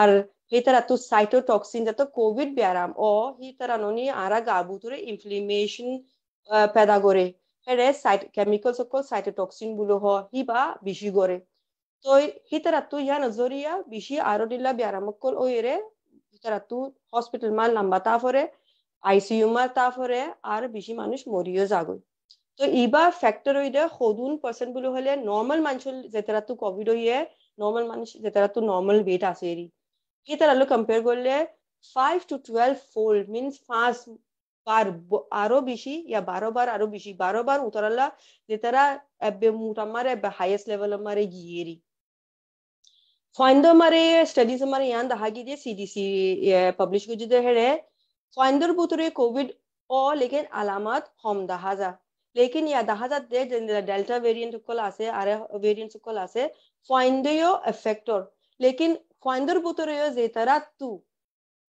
[SPEAKER 1] আর হেতারা তো cytotoxin যাতে Covid ব্যারাম ও হেতারা ননি আরা গাবুতুরে inflation পেদা করে Whereas chemicals, of course, cytotoxin bulo ho, hiba, bishi gore. So, hitaratu ya nazoria, bishi arodilla biaramakol oire, hitaratu hospital man lamba tafore, ICU ma tafore, ar bishi manush morio zago. তো ইবা factor ওইটা হদুন percent বলে হলে normal মানুষের যেতারা তো Covid হইয়ে normal মানুষ যেতারা তো নর্মাল ওয়েট আছে এরি কি তারা কম্পেয়ার করলে five to twelve fold means পাঁচ आरो बिशी या बारो बार आरो बिशी बारो बार उतरला जेतरा एब्बे मुटमारे एब्बे हाईएस्ट लेवल हमारे गियरी ಫೈಂಡ್ ಮರೆ ಸ್ಟಡೀಸ್ ಮರೆ ಯಾಂದ ಹಾಗಿದೆ ಸಿ ಡಿ ಸಿ ಪಬ್ಲಿಷ್ ಗುಜಿದ ಹೇಳೆ ಫೈಂದರ್ ಬುತುರೆ ಕೋವಿಡ್ ಓ ಲೇಕಿನ್ ಅಲಾಮತ್ ಹೊಮ್ ದಹಾಜಾ ಲೇಕಿನ್ ಯಾ ದಹಾಜಾ ದೇ ಡೆಲ್ಟಾ ವೇರಿಯಂಟ್ ಕೊಲ್ ಆಸೆ ಆರೆ ವೇರಿಯಂಟ್ ಕೊಲ್ ಆಸೆ ಫೈಂದಯೋ ಎಫೆಕ್ಟರ್ ಲೇಕಿನ್ ಫೈಂದರ್ ಬುತುರೆಯೋ ಜೇತರಾ ತೂ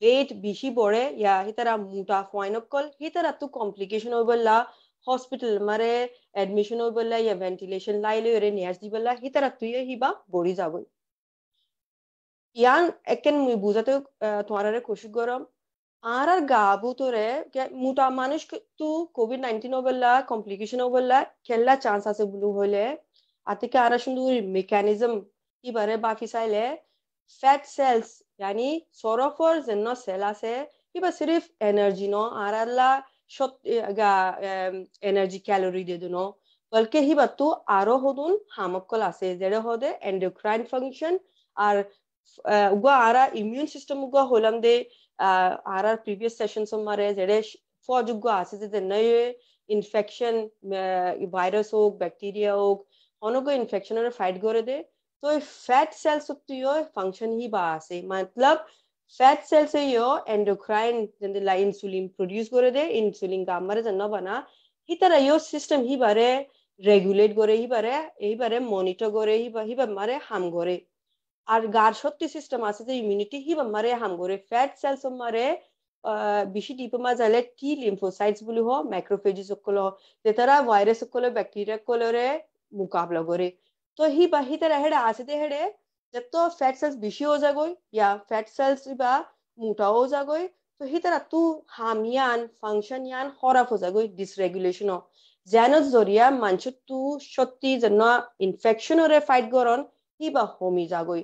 [SPEAKER 1] weight bishi bore ya hitara muta foinokkol hitara tu complication obella hospital mare admission obella ya ventilation lailo ere nias dibella hitara tu hiba bori jabo yan eken mui bujate তোমারে কোশিশ গরম আর আর গাবু তোরে মোটা মানুষ তু COVID nineteen ওবেলা complication ওবেলা খেলা chance আছে বলু হলে আতিকে আর সুন্দর মেকানিজম ইবারে বাকি চাইলে फैट सेल्स yani सोरोफोर्स नो सेला से ये सिर्फ एनर्जी नो आरला शत गा एनर्जी कैलोरी दे दुनो বলকে আরো হদুন হামকল আছে যেড়ে হদে এন্ডোক্রাইন ফাংশন আর উগা আরা ইমিউন সিস্টেম উগা হলাম দে আর আর প্রিভিয়াস সেশন সমারে যেড়ে ফজুগ আছে যে নয়ে ইনফেকশন ভাইরাস হোক ব্যাকটেরিয়া হোক অনগ ইনফেকশনের ফাইট করে দে तो ये फैट सेल सुत्ती यो फंक्शन ही बासे मतलब फैट सेल से यो एंडोक्राइन जनला इंसुलिन प्रोड्यूस करे दे इंसुलिन का मरे जन्ना बना ही तरह यो सिस्टम ही बारे রেগুলেট করে হিবারে এইবারে মনিটর করে হিবা হিবা মারে হাম করে আর গার শক্তি সিস্টেম আছে যে ইমিউনিটি হিবা মারে হাম করে ফ্যাট সেলস মারে বেশি ডিপোমা জালে টি লিম্ফোসাইটস বুলি হ মাইক্রোফেজিস সকল যে তারা ভাইরাস সকল ব্যাকটেরিয়া সকলরে মোকাবলা করে तो ही बा ही तरह हेडे आसिते हेडे जब तो फैट सेल्स बिशी हो जागोई या फैट सेल्स बा मोटा हो जागोई तो ही तरह तू हामियान फंक्शन यान खराब हो जागोई डिसरेगुलेशन हो জেনত জৰিয়া মানসুটো সত্যি যেন ইনফেকশনৰে ফাইট গৰণ সি বা হমি যাগৈ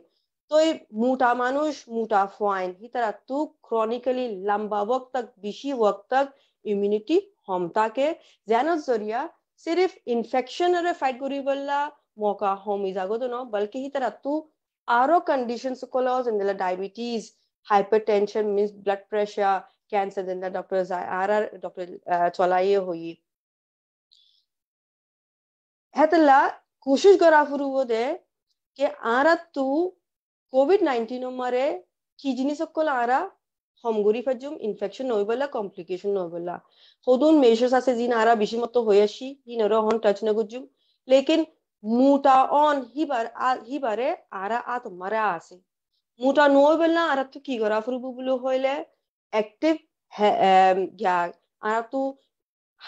[SPEAKER 1] তই মোটা মানুষ মোটা ফুৱাইন সি তারা তু ক্রনিক্যালি লম্বা ওয়াক্ত তক বেশি ওয়াক্ত তক ইমিউনিটি হম থাকে জেনত জৰিয়া সিরিফ ইনফেকশনৰে ফাইট কৰি বললা मौका होमी जागो तो ना बल्कि ही तरह तू आरो कंडीशन कोलोज इन दिला diabetes hypertension means blood pressure cancer दिन दा डॉक्टर आर आर डॉक्टर चलाई होई है तो ला कोशिश करा फिर वो दे के आरा तू कोविड नाइनटीन हमारे की जिनी सब कोल आरा हमगुरी फजुम इन्फेक्शन नहीं बोला कॉम्प्लिकेशन नहीं बोला खुदून मेशर सासे जीन आरा बिशिमत तो होया शी जीन रो हम टच ना कुछ लेकिन মুটা অন হিবার হিবারে আরা আত মারা আছে মুটা নয় বেল না আর তো কি করা ফুরব বলে হইলে অ্যাক্টিভ গ্যা আর তো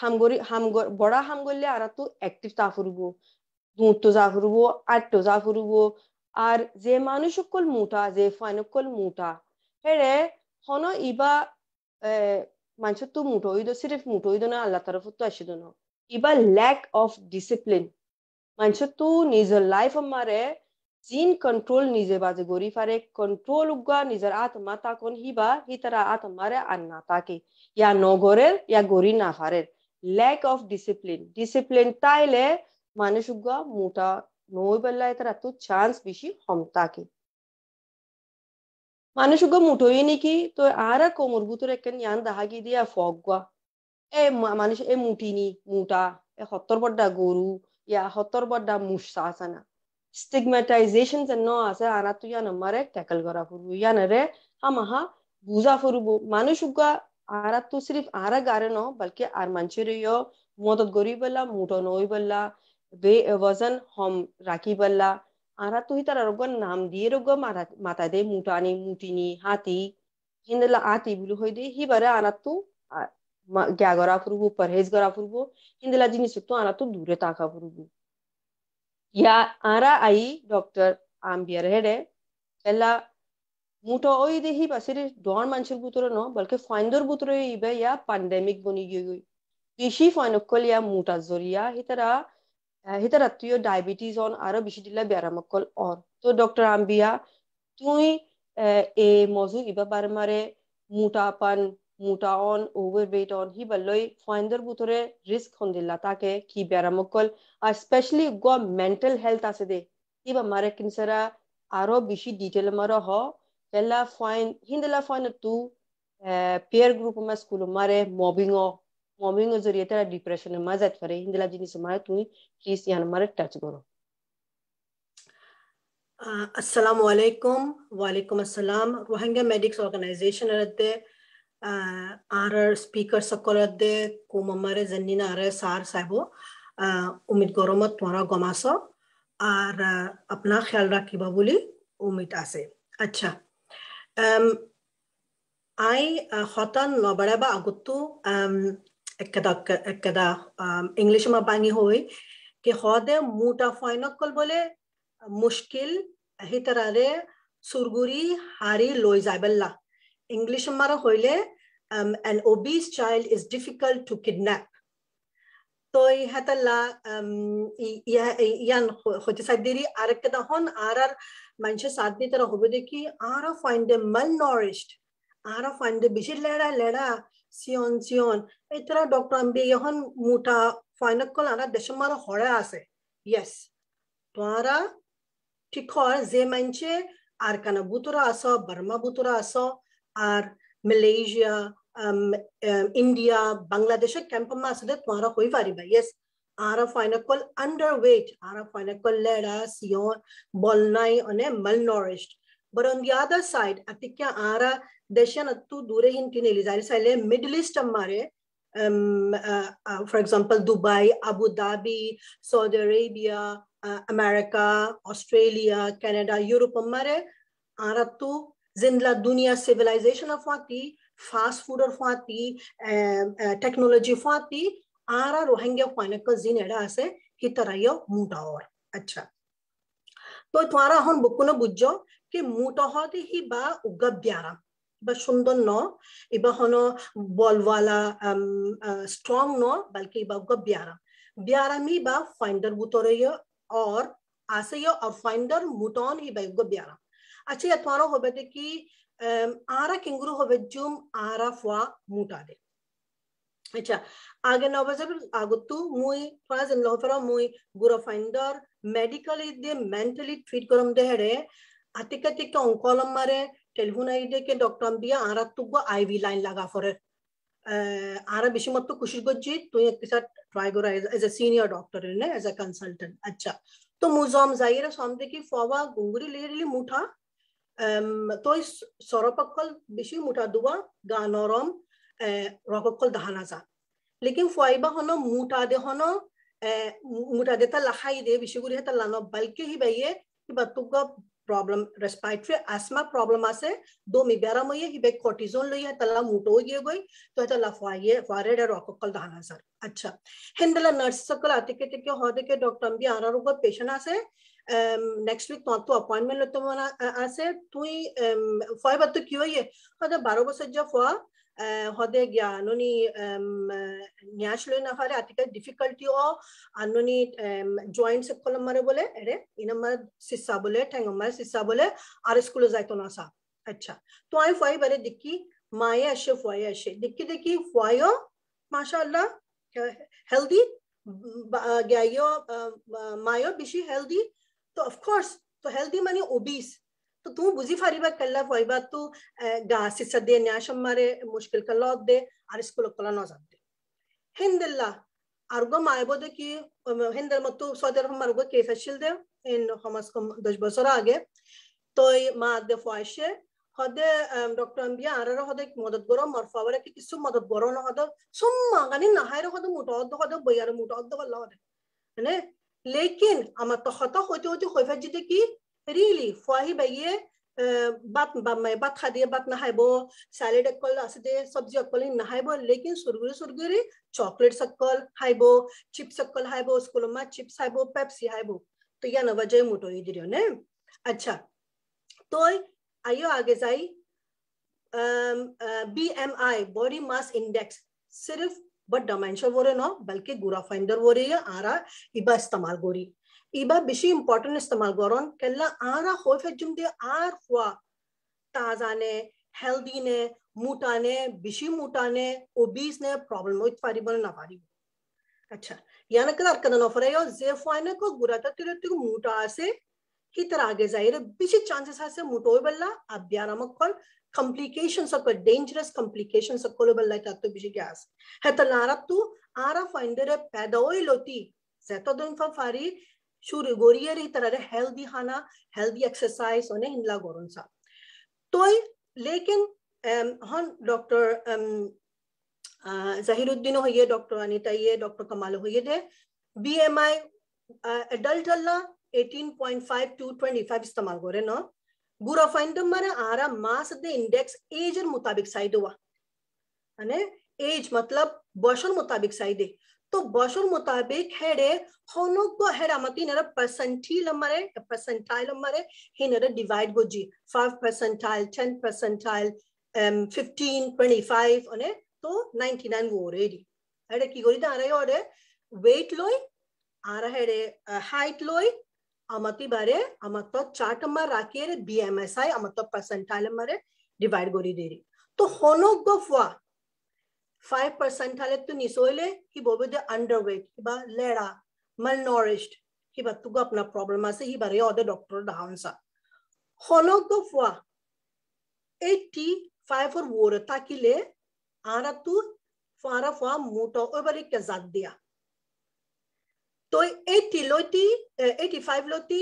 [SPEAKER 1] হামগরি হামগর বড়া হামগরলে আর তো অ্যাক্টিভ তা ফুরব মুটো যা ফুরব আট্টো যা ফুরব আর যে মানুষ সকল মুটা যে ফাইন সকল মুটা হেড়ে হন ইবা মানুষের তো মুঠো হইদ সিরিফ মুঠো হইদ না আল্লাহ তরফ তো আসিদ না ইবা ল্যাক অফ ডিসিপ্লিন मानशे तूं निजर लायफ मारे जीन कंट्रोल निजे बाजे गोरी फारे कंट्रोल उगा निजर आत्मा ताकोन हिबा তারা तरह आत्मारे आन्ना ताके या नगरेर या गोरी ना फारेर ল্যাক অফ ডিসিপ্লিন ডিসিপ্লিন তাইলে মানুষ উগা মোটা নই বেলা তারা তো চান্স বেশি হম তাকে মানুষ উগা মুঠোই নাকি তো আর কোমর বুতর একখান ইয়ান দাহাগি দিয়া ফগ ফগুয়া এ মানুষ এ মুটিনি মোটা এ হত্তর বড্ডা গরু ইয়া হতর বড্ডা মুসা আছে না স্টিগমেটাইজেশন যেন আছে আনা তুই আমারে ট্যাকল করা ফুরবো ইয়ানারে আমাহা বুঝা ফুরব মানুষ উগা আরা সিফ আরা গারে ন বালকে আর মানুষের ইয় মদত গরি বললা মুটো নই বললা বে ওজন হম রাখি বললা আরা তুই তার রোগ নাম দিয়ে রোগ মাথা দে মুটানি মুটিনি হাতি হিন্দলা আতি বলে হই দে হিবারে আনা তো ग्यागरा फुरुगु परहेज गरा फुरुगु हिंदला जी निसुक्तो आना तो दूरे ताका फुरुगु या आरा आई डॉक्टर आम बियर हेडे पहला মুটো ওই দেহি বাসির ডন মানুষের বুতরে ন বলকে ফাইন্দর বুতরে ইবে ইয়া পান্ডেমিক বনি গই গই বেশি ফাইনকল ইয়া মুটা জরিয়া হিতারা হিতারা তুইও ডায়াবেটিস অন আরো বেশি দিলা ব্যারামকল অন তো ডক্টর আম্বিয়া তুই এ মজু ইবা বারমারে মুটাপান মোটা অন ওভারওয়েট অন হিবালই ফাইন্দর বুতরে রিস্ক হন্দিল্লা তাকে কি ব্যারামকল আর স্পেশালি গো মেন্টাল হেলথ আছে দে ইবা মারে কিনসারা আরো বেশি ডিটেল মারা হ হেলা ফাইন হিন্দলা ফাইন তু পেয়ার গ্রুপ মা স্কুল মারে মবিং অ মবিং অ জরিয়ে তারা ডিপ্রেশন মা যাইতে পারে হিন্দলা জিনিস মারে
[SPEAKER 4] তুমি প্লিজ ইয়ান মারে টাচ করো আসসালামু আলাইকুম ওয়ালাইকুম আসসালাম রোহিঙ্গা মেডিক্স অর্গানাইজেশন আরতে आर स्पीकर सकल दे कुमारे जेनिन आर सार साहेबो उम्मीद गरमत तुम्हारा गमास आर अपना ख्याल रखा बोली उम्मीद आसे अच्छा আই হতান নবাৰে বা আগতো একেদা একেদা ইংলিছ মা বাঙি হৈ কি হদে মুটা ফাইনক কল বলে মুস্কিল হিতৰাৰে सुरगुरी हारी लोई যাবেলা English हमारा होइले um, an obese child is difficult to kidnap. তই হেতাল্লা ইয়ান হতে সাইদেরি আরেকটা দহন আর আর মানুষে সাদনি তারা হবে দেখি আর ফাইন্ড এ মাল নরিশড আর ফাইন্ড এ বেশি লেড়া লেড়া সিয়ন সিয়ন এই তারা ডক্টর আম্বে ইহন মোটা ফাইনকল আর দেশে মারা হরে আছে ইয়েস তোরা ঠিক হয় যে মানুষে আর কানা বুতরা আস বর্মা বুতরা আস are Malaysia, um, um, India, Bangladesh campumma asudhe tumara koi variba. Yes, ara finacol underweight, ara finacol leda, sion, bolnai, one malnourished. But on the other side, atikya ara deshan attu dure hintineli. Zari sile Middle East ammare, um, uh, uh, for example, Dubai, Abu Dhabi, Saudi Arabia, uh, America, Australia, Canada, Europe ammare, ara tu जिंदला दुनिया civilisation अफवा fast food अफवा थी technology फाती आरा Rohingya पाने का जिन एड़ा से ही तरह मूटा और अच्छा तो तुम्हारा हम बुकुना बुझो कि मूटा होते ही बा उगब ब्यारा बस বা সুন্দর ন ইবা হন বলওয়ালা স্ট্রং ন বালকি ब्यारा উগ বিয়ারাম বিয়ারামি বা ফাইন্ডার और आसे यो और फाइंडर ফাইন্ডার ही बा उगब ब्यारा achi atwano hobete ki ara kenguru hobejum ara fwa mutade अच्छा आगे नवजब आगतु मुई थोड़ा जन लफरा मुई गुरो फाइंडर मेडिकल दे मेंटली ट्रीट करम दे हेडे आतिका तिक अंकलम तो मारे टेलीफोन आई दे के डॉक्टर दिया आरा तुगो आईवी लाइन लगा फरे आरा बेशी मत तो कुशिश जी तो एक के ट्राई करा एज अ सीनियर डॉक्टर ने एज अ कंसल्टेंट अच्छा तो मुजम जाहिर है समझे कि फवा गुंगुरी लेरली मुठा toiz sorapakkal bishi mutaduwa ganorom rokokkal dahanaza. Lekin foiba hono mutade hono mutade ta lahai de bishi guri heta lano balki hi baye hi batuga problem respiratory asthma problem ase do migara moye hi bek cortisol loye tala muto ye goi to eta la foye forehead aur rokokkal dahanaza. Acha. Hindala nurse sakal atike tike hode ke doctor ambi araruga patient ase next um, week তোমার তো appointment লইতে মনে আছে তুই um, ফয় বার তো কি হইয়ে হয়তো বারো বছর যা ফয়া হদে গিয়া আননি um, ন্যাশ লই না হারে আতিকা ডিফিকাল্টি ও আননি জয়েন্ট সে মারে বলে এরে ইনামার সিসা বলে মার সিসা বলে আর স্কুলে যাইতো না সা আচ্ছা তো আই ফয় বারে দেখি মায়ে আসে ফয়ে আসে দেখি দেখি ফয়ও মাশাআল্লাহ হেলদি গাইও মায়ও বেশি হেলদি तो ऑफकोर्स तो हेल्दी माने ओबीस तो तू बुझी फारी बात कल्ला कोई बात तू गा सिस्सा दे न्याशम मारे मुश्किल कल्ला दे और इसको लोग कल्ला ना सकते हिंदल्ला अर्गो माय बोधे कि हिंदल मतु तो सौदर हम अर्गो केस अच्छिल दे इन हम अस्कम दस बसर आगे तो माँ दे ख्वाहिशे হদে ডক্টর এমবিয়া আর হদে মদত গরো মরফাবরে কি কিছু মদত গরো না হদ সুম মাগানি নাহাইরে হদ মুট হদ হদ বইয়ারে মুট হদ হল্লা হদে মানে لكن اما तो तो बात बात नहाब आसदे सब्जी नहाब लेकिन सुरगुरी सुरगुरी हाइब चिप्स अक्कल हाइब स्कूल में चिप्स हाइब पेप्सी हाइब तो या नवा जय मोटो ये ने अच्छा तो आइयो आगे जाई आई बॉडी मास इंडेक्स सिर्फ बट डायमेंशन वो रहे ना बल्कि गुरा फाइंडर वो रही है आरा इबा इस्तेमाल गोरी इबा बिशी इम्पोर्टेंट इस्तेमाल गोरन केला आरा हो फिर जुम दे आर हुआ ताजा ने हेल्दी ने मोटा ने बिशी मोटा ने ओबीस ने अच्छा, प्रॉब्लम हो इतफारी बोले ना पारी अच्छा याना कदर कदन ऑफर है और जे फाइनल को गुरा तक तेरे तेरे मोटा से ही तरह आगे जाहिर है बिशी चांसेस है से मोटो बल्ला अब यारा complications occur, dangerous complications of colobalactobacillus gas. naratu ara findere loti. pedoiloti zetodun fari shuru gorieri tarare healthy hana healthy exercise one hinla goronsa. Toy लेकिन हम डॉक्टर जहिरुद्दीन हो ये डॉक्टर अनिता ये डॉक्टर कमाल हो ये दे बी एम आई एडल्ट अल्लाह 18.5 to 25 इस्तेमाल gore no? आरा मास दे इंडेक्स માસને मुताबिक साइड हुआ अने एज मतलब बशर मुताबिक साइड है तो बशर मुताबिक हेडे होनो को हेडा मती नर परसेंटाइल मारे परसेंटाइल मारे हे नर डिवाइड जी 5 परसेंटाइल 10 परसेंटाइल um 15 25 अने तो 99 वो रेडी हेडे की गोरी दा रे ओडे वेट लोई आरा हेडे हाइट uh, लोई अमती बारे अमत चार्ट नंबर राखिए रे बी एम एस आई अमत परसेंटाइल नंबर डिवाइड करी दे रही तो होनो गफ वा फाइव परसेंटाइल तो निसोले कि बोबे दे अंडरवेट कि बा लेड़ा मल नॉरिश्ड कि बा तुगो अपना प्रॉब्लम आसे ही बारे और डॉक्टर डाउन सा होनो गफ वा एट्टी फाइव और वोर ताकि ले आरा तू फारा फा मोटा ओबरे के जात दिया तो 80 लोटी 85 लोटी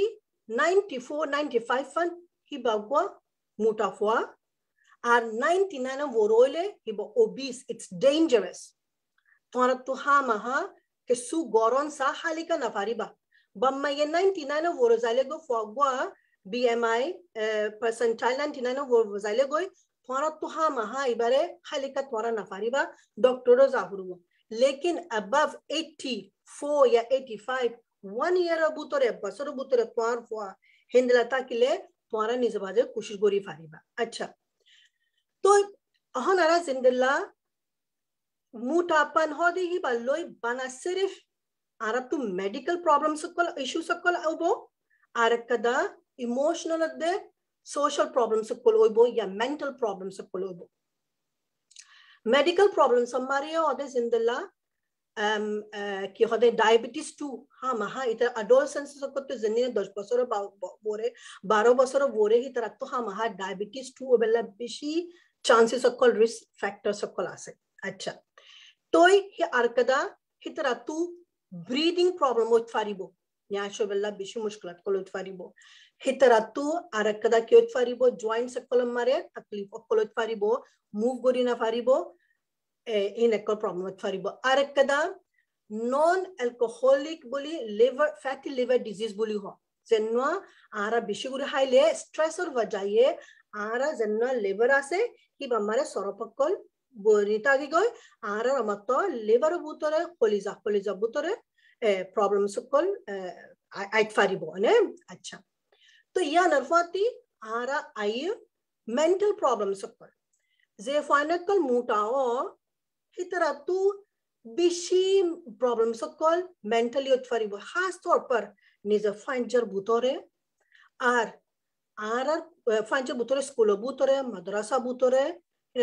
[SPEAKER 4] 94 95 फन हिबा हुआ मोटा हुआ 99 वो रोले हिबा ओबीस इट्स डेंजरस तोरा तो हा महा के सु गोरन सा हालिका नफारिबा बम ये 99 वो रोजाले गो फॉगवा बीएमआई परसेंटाइल 99 वो रोजाले गो तोरा तो हा महा इबारे हालिका तोरा नफारिबा डॉक्टरो जाहुरु लेकिन अबव 80 4 या 85 वन इयर बुतोरे बसर बुतोरे त्वार फुआ हिंदलता किले त्वारा निजबाजे कोशिश गोरी फारिबा अच्छा तो अहनारा जिंदला मोटापन हो देही बा लोई बाना सिर्फ आरब तु मेडिकल प्रॉब्लम सकल इश्यू सकल ओबो आरक कदा इमोशनल दे सोशल प्रॉब्लम सकल ओबो या मेंटल प्रॉब्लम सकल ओबो मेडिकल प्रॉब्लम सम्मारिया ओदे जिंदला um, uh, कि होते डायबिटीज टू हाँ हाँ इतर अडोलसेंस तो जनी दस बसर बोरे बारो बसर बोरे ही तरह तो हाँ हाँ डायबिटीज टू बेला बेशी चांसेस सकल रिस्क फैक्टर सकल आसे अच्छा तो ही आर्कदा ही तरह तू ब्रीदिंग प्रॉब्लम उठ फारिबो न्याशो बेला बेशी मुश्किल कल उठ फारिबो ही तरह तू आर्कदा क्यों उठ फारिबो जॉइंट सकल मारे तकलीफ अकल उठ फारिबो मूव गोरी ना फारिबो ineggal problem with faribo arakada non alcoholic bully liver fatty liver disease bully ho jenna ara bishi guri haile stressor vajaye ara jenna liver ase ki bamare soropakkol বনিতাগি গৈ আর মাত্র লিভার বুতরে কলিজা কলিজা বুতরে প্রবলেম সকল eight ফারিব নে আচ্ছা তো ইয়া নরফাতি আর আই মেন্টাল প্রবলেম সকল যে ফাইনাকল mutao හිතරත්තු බිෂීම් ප්‍රබ්ලම් සොකොල් මෙන්ටලියොත් වරිබ හාස්තෝර් පර් නිස ෆයින්ජර් බුතෝරේ আর আর আর ফাঞ্চে বুতরে স্কুল বুতরে মাদ্রাসা বুতরে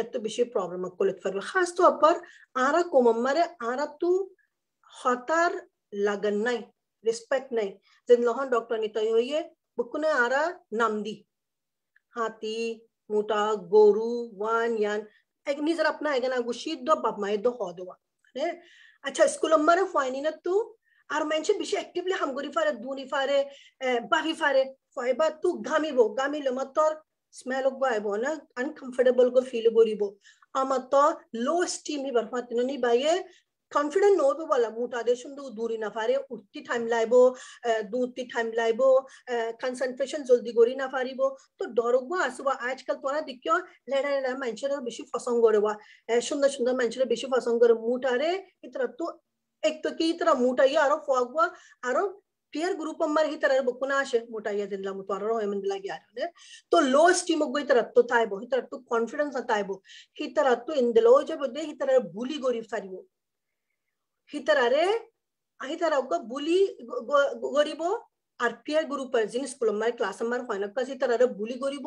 [SPEAKER 4] এতো বেশি প্রবলেম কলেত পারবে খাস তো আপার আরা কোমাম্মারে আরা তু হতার লাগন নাই রেসপেক্ট নাই যে লহন ডক্টর নিতাই হইয়ে বুকুনে আরা নাম দি হাতি মোটা গরু ওয়ান ইয়ান 미저랍나에게나고시도 밥마에도 허도와 네 아차 스쿨엄마는 파이니나 투 আর মেনশে বেশি অ্যাক্টিভলি হামগুরি ফারে দুনি ফারে বাহি ফারে ফাইবা তু গামিবো গামিলে মতর স্মেল গো আইবো না আনকমফর্টেবল গো ফিল গরিবো আমার তো লো স্টিম হি বরফা তিননি বাইয়ে कॉन्फिडेंट नोबो वाला मोटादे सुंदो दूरी नफारे उठती टाइम लाइबो दूती टाइम लाइबो कंसंट्रेशन जल्दी गोरी नफारीबो तो डरगो आसुवा आजकल तोरा दिक्यो लेडा लेडा मेंशन बेसी फसंग गोरेवा सुंदर सुंदर मेंशन बेसी फसंग गोरे मोटारे इतरा तो एक तो की इतरा मोटा ये आरो फॉगवा आरो peer group amar hi tarar bukuna ashe motaiya dinla mutwaro hoy mandla gyar ne to low esteem goi tarat to thai bo hi tarat to confidence thai bo hi tarat to indelo je bode hi tarar bhuli gori saribo সীতাৰাৰে সীতাৰাক বুলি কৰিব আৰু পিয়াই গুৰু পাৰ্জিন school আমাৰ class আমাৰ হয়নকা সীতাৰাৰে বুলি কৰিব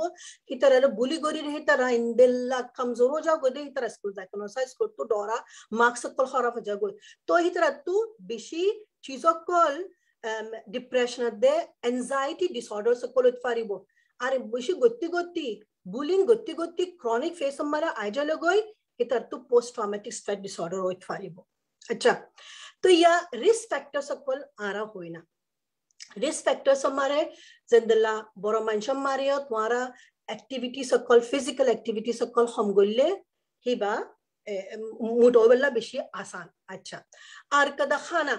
[SPEAKER 4] সীতাৰাৰে বুলি কৰি সীতাৰা ইনবেলা কাম জৰো যাওঁ গৈ দে সীতাৰা school যায় কোনো চাই স্কুলটো দৰা মাৰ্কছ অকল খৰাপ হৈ যায় গৈ তো সীতাৰাটো বেছি চিজ অকল ডিপ্ৰেশ্যনত দে এনজাইটি ডিচৰ্ডাৰ অকল উৎফাৰিব আৰু বেছি গতি গতি বুলিং গতি গতি ক্ৰনিক ফেচ আমাৰ আইজলৈ গৈ সীতাৰটো পষ্ট ট্ৰমেটিক ষ্টাইট ডিচৰ্ডাৰ উৎফাৰিব अच्छा तो या रिस्क फैक्टर्स अक्वल आरा होइना रिस्क फैक्टर्स हमारे जंदला बरो मानसम मारियो तुम्हारा एक्टिविटी सकल फिजिकल एक्टिविटी सकल हमगुल्ले हिबा बेसि आसान अच्छा आर कदा खाना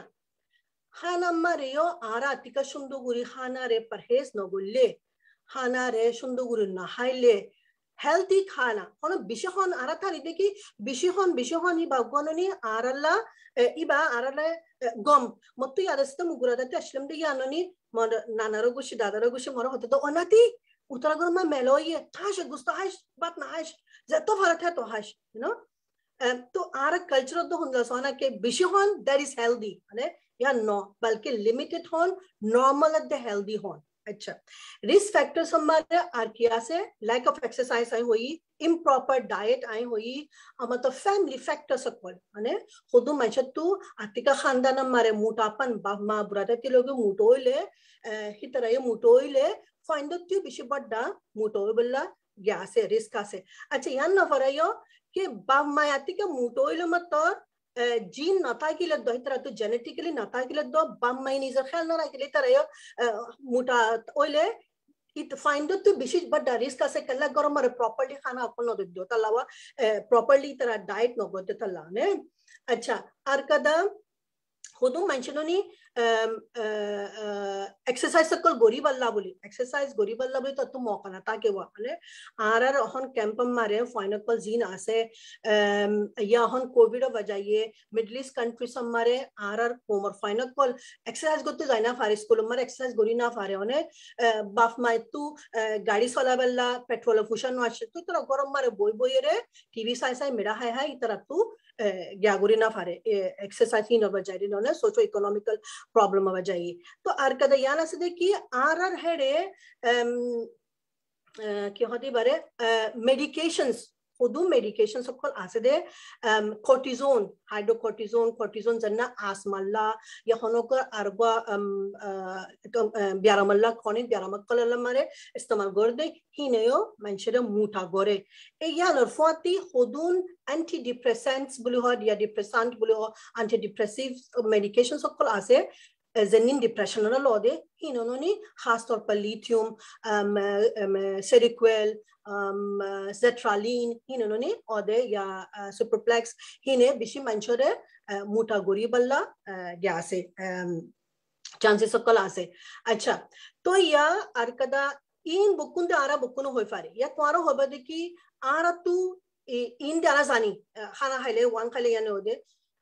[SPEAKER 4] हाना मारे आर आरा अतिका सुंदुगुरी हाना रे परहेज नगुल्ले हाना रे सुंदुगुरी नहाइले healthy khana hono bishihon aratar ideki bishihon bishihon iba gononi aralla iba aralla gom mottu yadasta muguradati ashlam de yanoni mon nanaro gushi dadaro gushi moro hoto to onati utaragon ma meloye tash gusto hash bat na hash zato bharat hai to hash you know तो आर culture तो हुंदा सोना के बिशी होन that is healthy अने या no बल्कि लिमिटेड होन नॉर्मल एट द हेल्दी होन अच्छा रिस्क फैक्टर्स हमारे आर्किया से लैक ऑफ एक्सरसाइज आई हुई इम्प्रॉपर डाइट आई हुई मतलब फॅमिली फॅक्टर्स सकल आणि सदू मातशें तूं आतिका खानदानान मारे मुटापान मा बुराताती लोक मुटोयले ही तराये मुटोयले फायदो त्यो बिशी पडटा मुटोय बोल्ला गे आसे रिस्क आसे अच्छा न नफरायो की बाप माय आतिका मुटोयलो मत तर جين نتاقي لدو هترا تو جينيتيكلي نتاقي لدو بام ماي نيزر خيال نورا كلي ترا يو موتا اويله it find out to bishish but the risk ase kala gor mar properly khana apol no dio talawa properly tara diet no gote tala ne acha ar kada khudu mentiononi exercise um, सकल uh, uh, तो गोरीबल्ला बोली exercise गोरीबल्ला बोली तत्तु तो मौका ताके हुआ are are हन कैंपम मारे फाइनकल जीन आसे um, या हन कोविड मिडल ईस्ट कंट्री मारे आर आर कोमर फाइनकल एक्सरसाइज करते जाए ना फारे स्कूल मारे एक्सरसाइज गोरी ना फारे अने uh, बाप माए तू गाड़ी चला बल्ला पेट्रोल फुशन वाचे तो गरम मारे बोई बोई रे टीवी साई साई मेरा हाय हाय इतरा तू ग्यागुरी ना फारे एक्सरसाइज ही नवर जाए रही सोचो इकोनॉमिकल प्रॉब्लम अवर जाए तो आर का दया ना सिद्ध कि आर आर है रे क्यों होती बारे मेडिकेशंस पुदू मेडिकेशन सब आसेदे कर्टिजोन हाइड्रोकर्टिजोन कर्टिजोन जन्ना आसमल्ला या हनोक आरगुआ um, uh, तो, uh, ब्यारामल्ला कॉनिक ब्यारामक कलला मारे इस्तेमाल गोर दे हिने यो मेंशेर मुटा गोरे ए या लरफाती होदुन एंटी डिप्रेसेंट्स बुलू या डिप्रेसेंट बुलू हर एंटी मेडिकेशन सब आसे uh, जनिन डिप्रेशन लो दे हिनोनोनी खासतौर पर lithium Seroquel um, um, zetraline hinonone ode ya superplex hine bishi manchore muta gori balla gase chances of kalase acha to ya arkada in bukunde ara bukunu hoifare ya kwaro hobade ki ara tu in dara zani hana hale wan kale yanode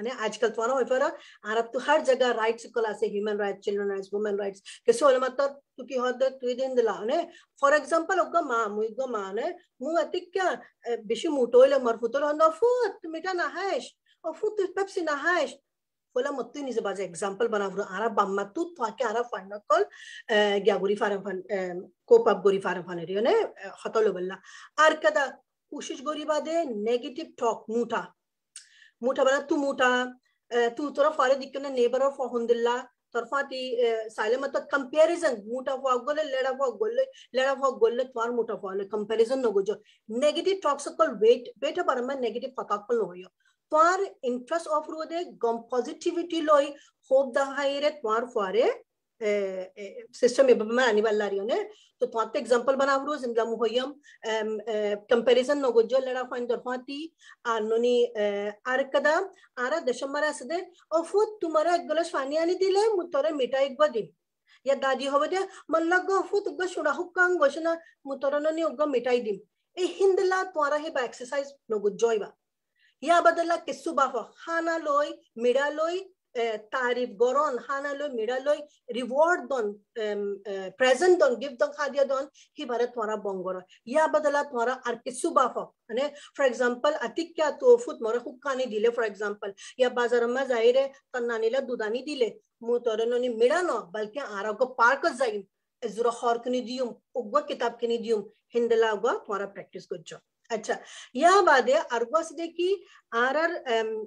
[SPEAKER 4] અને આજકાલ તો આનો ફર આરબ તો હર જગ્યા rights કો લાસે human rights children rights woman rights કિસો ઓલ મત તો કી હદ ત્વિદિન દલા અને ફોર એક્ઝામ્પલ ઓગ મા મુઈ ગો મા ને મુ અતિક બિશુ મુટોલે મરફુતોલ હંદો ફુત મિટા ના હાશ ઓ ફુત પેપ્સી ના હાશ ફોલા મત્તુ ની જબાજે એક્ઝામ્પલ બનાવરો આરા બામ્મા તુ થાકે આરા ફાન્ડ કોલ ગ્યાગુરી ફારમ ફાન કોપઅપ ગોરી ફારમ ફાન રિયો ને હતોલો બલ્લા આર કદા કોશિશ ગોરી બાદે નેગેટિવ ટોક મુઠા mutabana tu tora fare dikkana neighbor of hundilla torfati silem at comparison mutafwa golle ledafwa golle ledafwa golle twar mutafwa le comparison no gojo negative toxical weight weight barama negative fakakal no hoyo twar interest of rode gom positivity loi hope the higher twar fare system में अनिवार्य तो थोड़ा example बना हुआ जिमला मुहैयम comparison no गुज्जो लड़ा fine there दरफाती आनोनी are कदा आरा दशमरा सदे और फुत तुम्हारा एक गलत गलस आने दिले मुतारे मिटा एक बदी या दादी हो बजे मल्ला गो फुत उग्गा शुड़ा हुक्कांग वशना मुतोरे ननी उग्गा मिटाई दिम ए हिंदला तुम्हारा हे एक्सरसाइज नो गुज्जोइबा या बदला किस्सू बाफो हाना लोई मिडा लोई تعریف گران هنالو میرالوی ریوارد دون پریزنت دون گیف دون خادیا دون هی بره تورا بانگورا یا بدلا تورا ارکسو بافا نه فور एग्जांपल اتیک کیا توفوت مره خوکانی دیله فور एग्जांपल یا بازار ما ظاهره تنانیلا دودانی دیله مو تورنونی میرانو بلکه آراگو پارک زایم زورا خور کنی دیوم اوگوا کتاب کنی دیوم هندلا اوگوا تورا پریکٹس گجو अच्छा या बादे अर्गोस दे की आर आर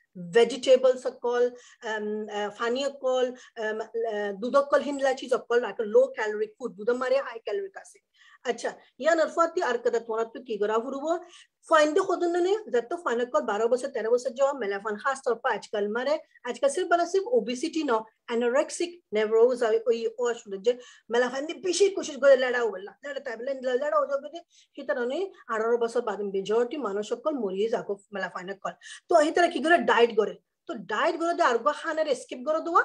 [SPEAKER 4] vegetables are called, um, uh, fani are called, um, called, uh, hindla cheese are called, like a low calorie food. Dudh hamare high calorie acid. আচ্ছা ইয়ান আলফাতি আর কতত্বরা তুকি গরা গুরুবো ফাইন্ডে codimension যত ফাইনা কল 12 বছর 13 বছর যা মেলানফান হাস তর পাঁচ কাল মারে আজকাল শুধু শুধু obesidad না anorexic neurosis ওই ওশলдже মেলানফানি বেশি کوشش করে লড়াই লাগা লাগা টেবিল লাগা ও হিতরনি 18 বছর বাদম বে ঝরতি মানুষ সকল মরে যাকো মেলানফাইন কল তো এই तरह की गरे ডায়েট করে তো ডায়েট করে আর গোখানারে স্কিপ করে দওয়া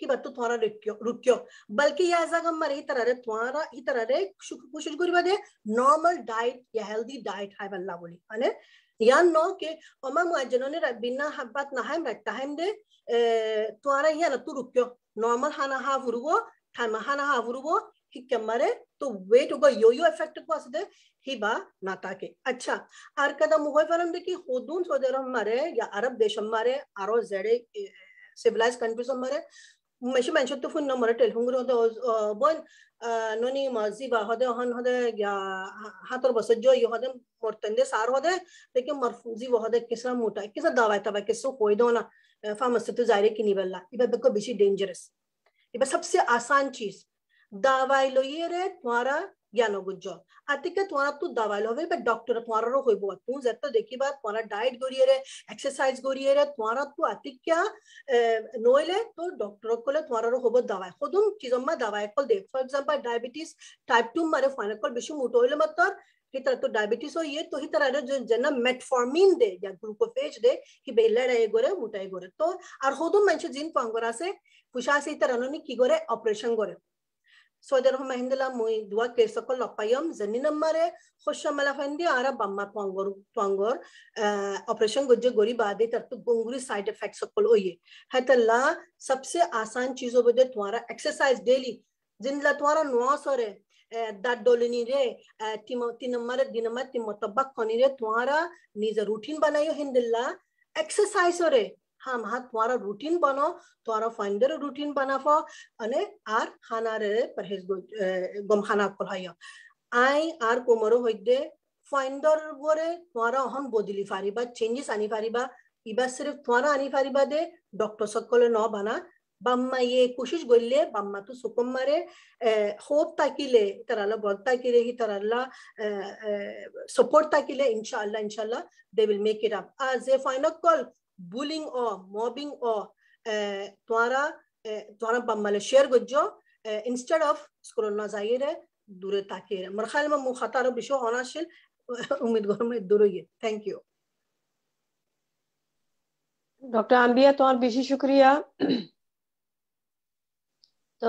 [SPEAKER 4] हिबत्तु थोड़ा रुक्यो रुक्यो बल्कि यह जगह मर ही तरह थोड़ा ही तरह कोशिश करी बदे नॉर्मल डाइट या हेल्दी डाइट है बल्ला बोली अने या नो के ओमा मुअज्जनों ने बिना हब्बत नहाम रखता है दे तुम्हारा यहाँ तू रुक्यो नॉर्मल खाना हाँ फुरुगो खाना खाना हाँ फुरुगो ठीक मरे तो वेट होगा यो यो इफेक्ट को असदे हिबा नाता के अच्छा आर कदम होय परम देखि होदून सोदेर मरे या अरब देश मरे आरो जेडे सिविलाइज कंट्रीज मरे mesho fun no moratel hungro do bon noni mazi ba hode han hode ya hator baso jo yo hode mortende sar hode lekin marfuzi wo hode kisa mota kisa dawai taba kisu koido na pharmacy to zaire kini balla iba beko bishi dangerous इब सबसे आसान चीज दावाई लो ये रहे तुम्हारा জ্ঞান গুজ্জল আতিকে তোমার তো দাবাই লবে বা ডক্টর তোমারও হইব তু যেত দেখিবা তোমার ডায়েট গরিয়েরে এক্সারসাইজ গরিয়েরে তোমার তো আতিকা নইলে তো ডক্টর কলে তোমারও হব দাবাই সদুম চিজম্মা দাবাই কল দে for example diabetes type two মারে ফাইনাল কল বেশি মোটো হইলে মাত্র ही तरह तो डायबिटीज हो ये तो ही तरह जो जना मेटफॉर्मिन दे या ग्लूकोफेज दे कि बेला डाय गोरे मुटाई गोरे तो और আছে मेंशन আছে पांगोरा से पुशा से ही तरह सोदर हम हिंदला मुई दुआ के सको लपायम जनी नम्मारे खुशमला फंदी आरा बम्मा पांगोर पांगोर ऑपरेशन गुज्जे गोरी बादे तर तो गुंगुरी साइड इफेक्ट सकल ओये है तल्ला सबसे आसान चीजों बदे तुम्हारा एक्सरसाइज डेली जिनला तुम्हारा नुआस और दाद डोलनी रे तीन तीन नम्मारे दिन नम्मा तीन मतबक कनी रे तुम्हारा निज रूटीन बनायो हिंदला एक्सरसाइज और હામાં તમારા રૂટીન બનો તમારા ફાઇન્ડર રૂટીન બનાવો અને આર ખાનારે પરહેજ ગમખાના ખોલાયો আই আর কোমরো হইতে ফাইন্ডর গরে তোমারা অহন বদলি ফারিবা চেঞ্জেস আনি ফারিবা ইবা সিরফ তোমারা আনি ফারিবা দে ডক্টর সকলে ন বানা বাম্মা ইয়ে কোশিশ গইলে বাম্মা তো সুকম মারে হোপ তাকিলে তারালা বল তাকিলে হি তারালা সাপোর্ট তাকিলে ইনশাআল্লাহ ইনশাল্লাহ দে will make it up as a ফাইনাল কল bullying অ mobbing or तुम्हारा तुम्हारा बम्बल शेयर गुज्जो instead of स्कूल ना जाहिर है दूरे ताकिर मरखाल में मुखतार बिशो होना शिल উম্মিদগর মে দুরইয়ে থ্যাংক ইউ
[SPEAKER 1] ডক্টর আম্বিয়া তোমার বেশি শুক্রিয়া তো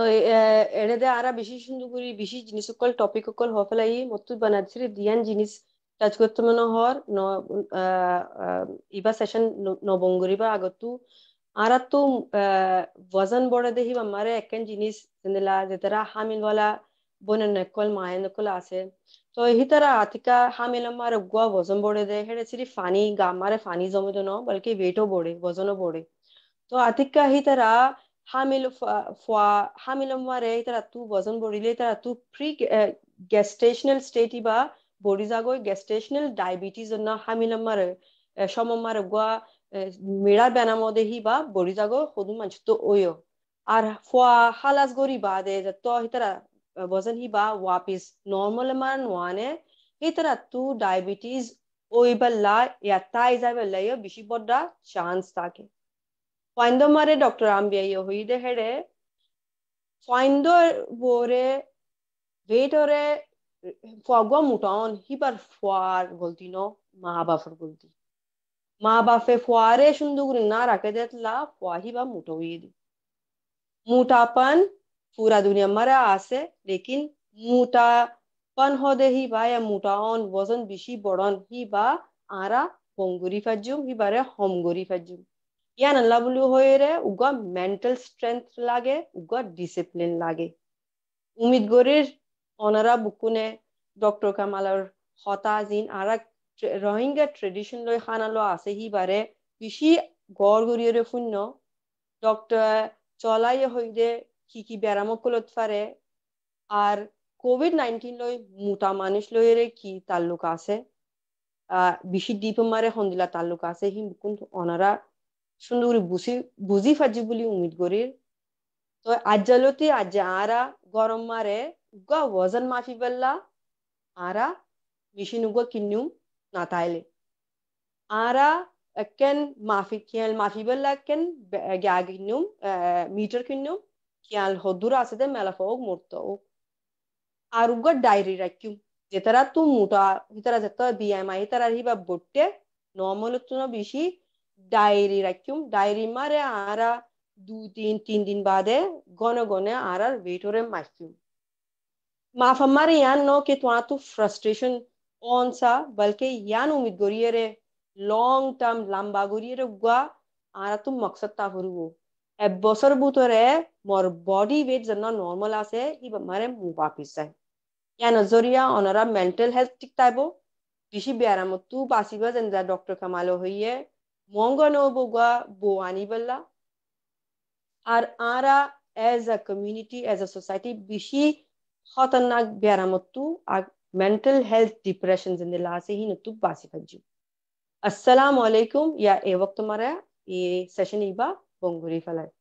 [SPEAKER 1] এড়ে দে আরা বেশি সুন্দর করি বেশি জিনিস সকল টপিক সকল হফলাই মতুত বানাচ্ছি দিয়ান জিনিস 라즈고트모노허 노 이바 세션 노봉그리바 아고투 아라투 वजन বড় দেহি আমারে একন জিনিস জেনেলা যেতরা হামিল ওয়ালা বোনন নকল মায়েন নকল আছে তো এই तरह আতিকা হামিল আমারে গুয়া वजन বড় দে হেড়ে সিরি ফানি গামারে ফানি জমে তো ন বলকি ওয়েটও বড়ে वजनও বড়ে তো আতিকা হি तरह হামিল ফা হামিল আমারে এই तरह তু वजन বড়িলে এই तरह তু প্রি গ্যাস্টেশনাল স্টেটি বা 보리자고의 gestational diabetes না হামিলামারে সমমারে গোয়া মেড়া বেনামদেহি বা বরিজাগো হদু মানছত ওয়ো আর ফা হালাস গরি বাদে তো হিতারা বজন হি বা ওয়াপিস নর্মাল মান ওয়ানে হিতারা তু ডায়াবেটিস ওইবাল্লা ইয়া তাই যাবেল্লা ইয়ো বেশি বড়া চান্স থাকে ফাইন্দ মারে ডক্টর আম্বিয়া হই দে হেড়ে ফাইন্দ বোরে ভেটরে ফগুয়া মোটন হিবার ফোয়ার বলতি ন মা বাফর বলতি মা বাফে ফোয়ারে সুন্দর করে না রাখে দে ফোয়াহিবা মুটোয়ে দি মুটাপন পুরা দুনিয়া মারে আছে লেকিন মুটা পান হদে হি বা মোটাওন বজন বেশি বড়ন হি বা আরা হঙ্গুরি ফাজুম হি বারে হমগুরি ফাজুম ইয়া নাল্লা বলু হয়ে রে উগা মেন্টাল স্ট্রেংথ লাগে উগা ডিসিপ্লিন লাগে উমিদ গরির অনারা বুকুনে ডক্টর কামালৰ হতা জিন আৰাক ৰহিংগা ট্ৰেডিশ্যন লৈ খানালো আছে সি বাৰে বেছি গড় গড়িয়ে শূন্য ডক্টর চলাই হৈদে কি কি ব্যারাম কলত পারে আর কোভিড নাইনটিন লো মোটা মানুষ লয়েরে কি তাল্লুক আছে বেশি মারে সন্দিলা তাল্লুক আছে সি কিন্তু অনারা সুন্দর করে বুঝি বুঝি ফাজি বলে উমিদ করির তো আজ্জালতি আজ্জা আরা গরম মারে uga wazan mafi balla ara mishin uga kinnum nataile ara ken mafi kial mafi balla ken gaginnum meter kinnum kial hodura asede melafog murto আর উগা ডায়েরি রাখিম যেতারা তু মোটা হিতারা যেত বিএমআই হিতারা হিবা বটে নর্মাল তুন বেশি ডায়েরি রাখিম ডায়েরি মারে আরা দু তিন তিন দিন বাদে গনে গনে আর ওয়েটরে মাখিম माफ हमारे यान नो के तुआ तो फ्रस्ट्रेशन ऑन सा बल्कि यान उम्मीद गोरिये रे लॉन्ग टर्म लंबा गोरिये रे गुआ आरा तुम मकसद ता हो वो एक बसर भूतरे मोर बॉडी वेट जना नॉर्मल आसे ही हमारे मुंह वापिस है या नजरिया अनरा मेंटल हेल्थ ठीक ताइबो ऋषि ब्याराम तू बासीबा जनजा डॉक्टर कमालो हुई मोंगो नो बोगा बो आनी बल्ला আর আরা as a community as a society বেশি खतरनाक बारा मेंटल हेल्थ डिप्रेशन जिंदे ही नतु बासी फंजु अस्सलाम या ए वक्त मारा ये सेशन इबा बंगुरी फलाय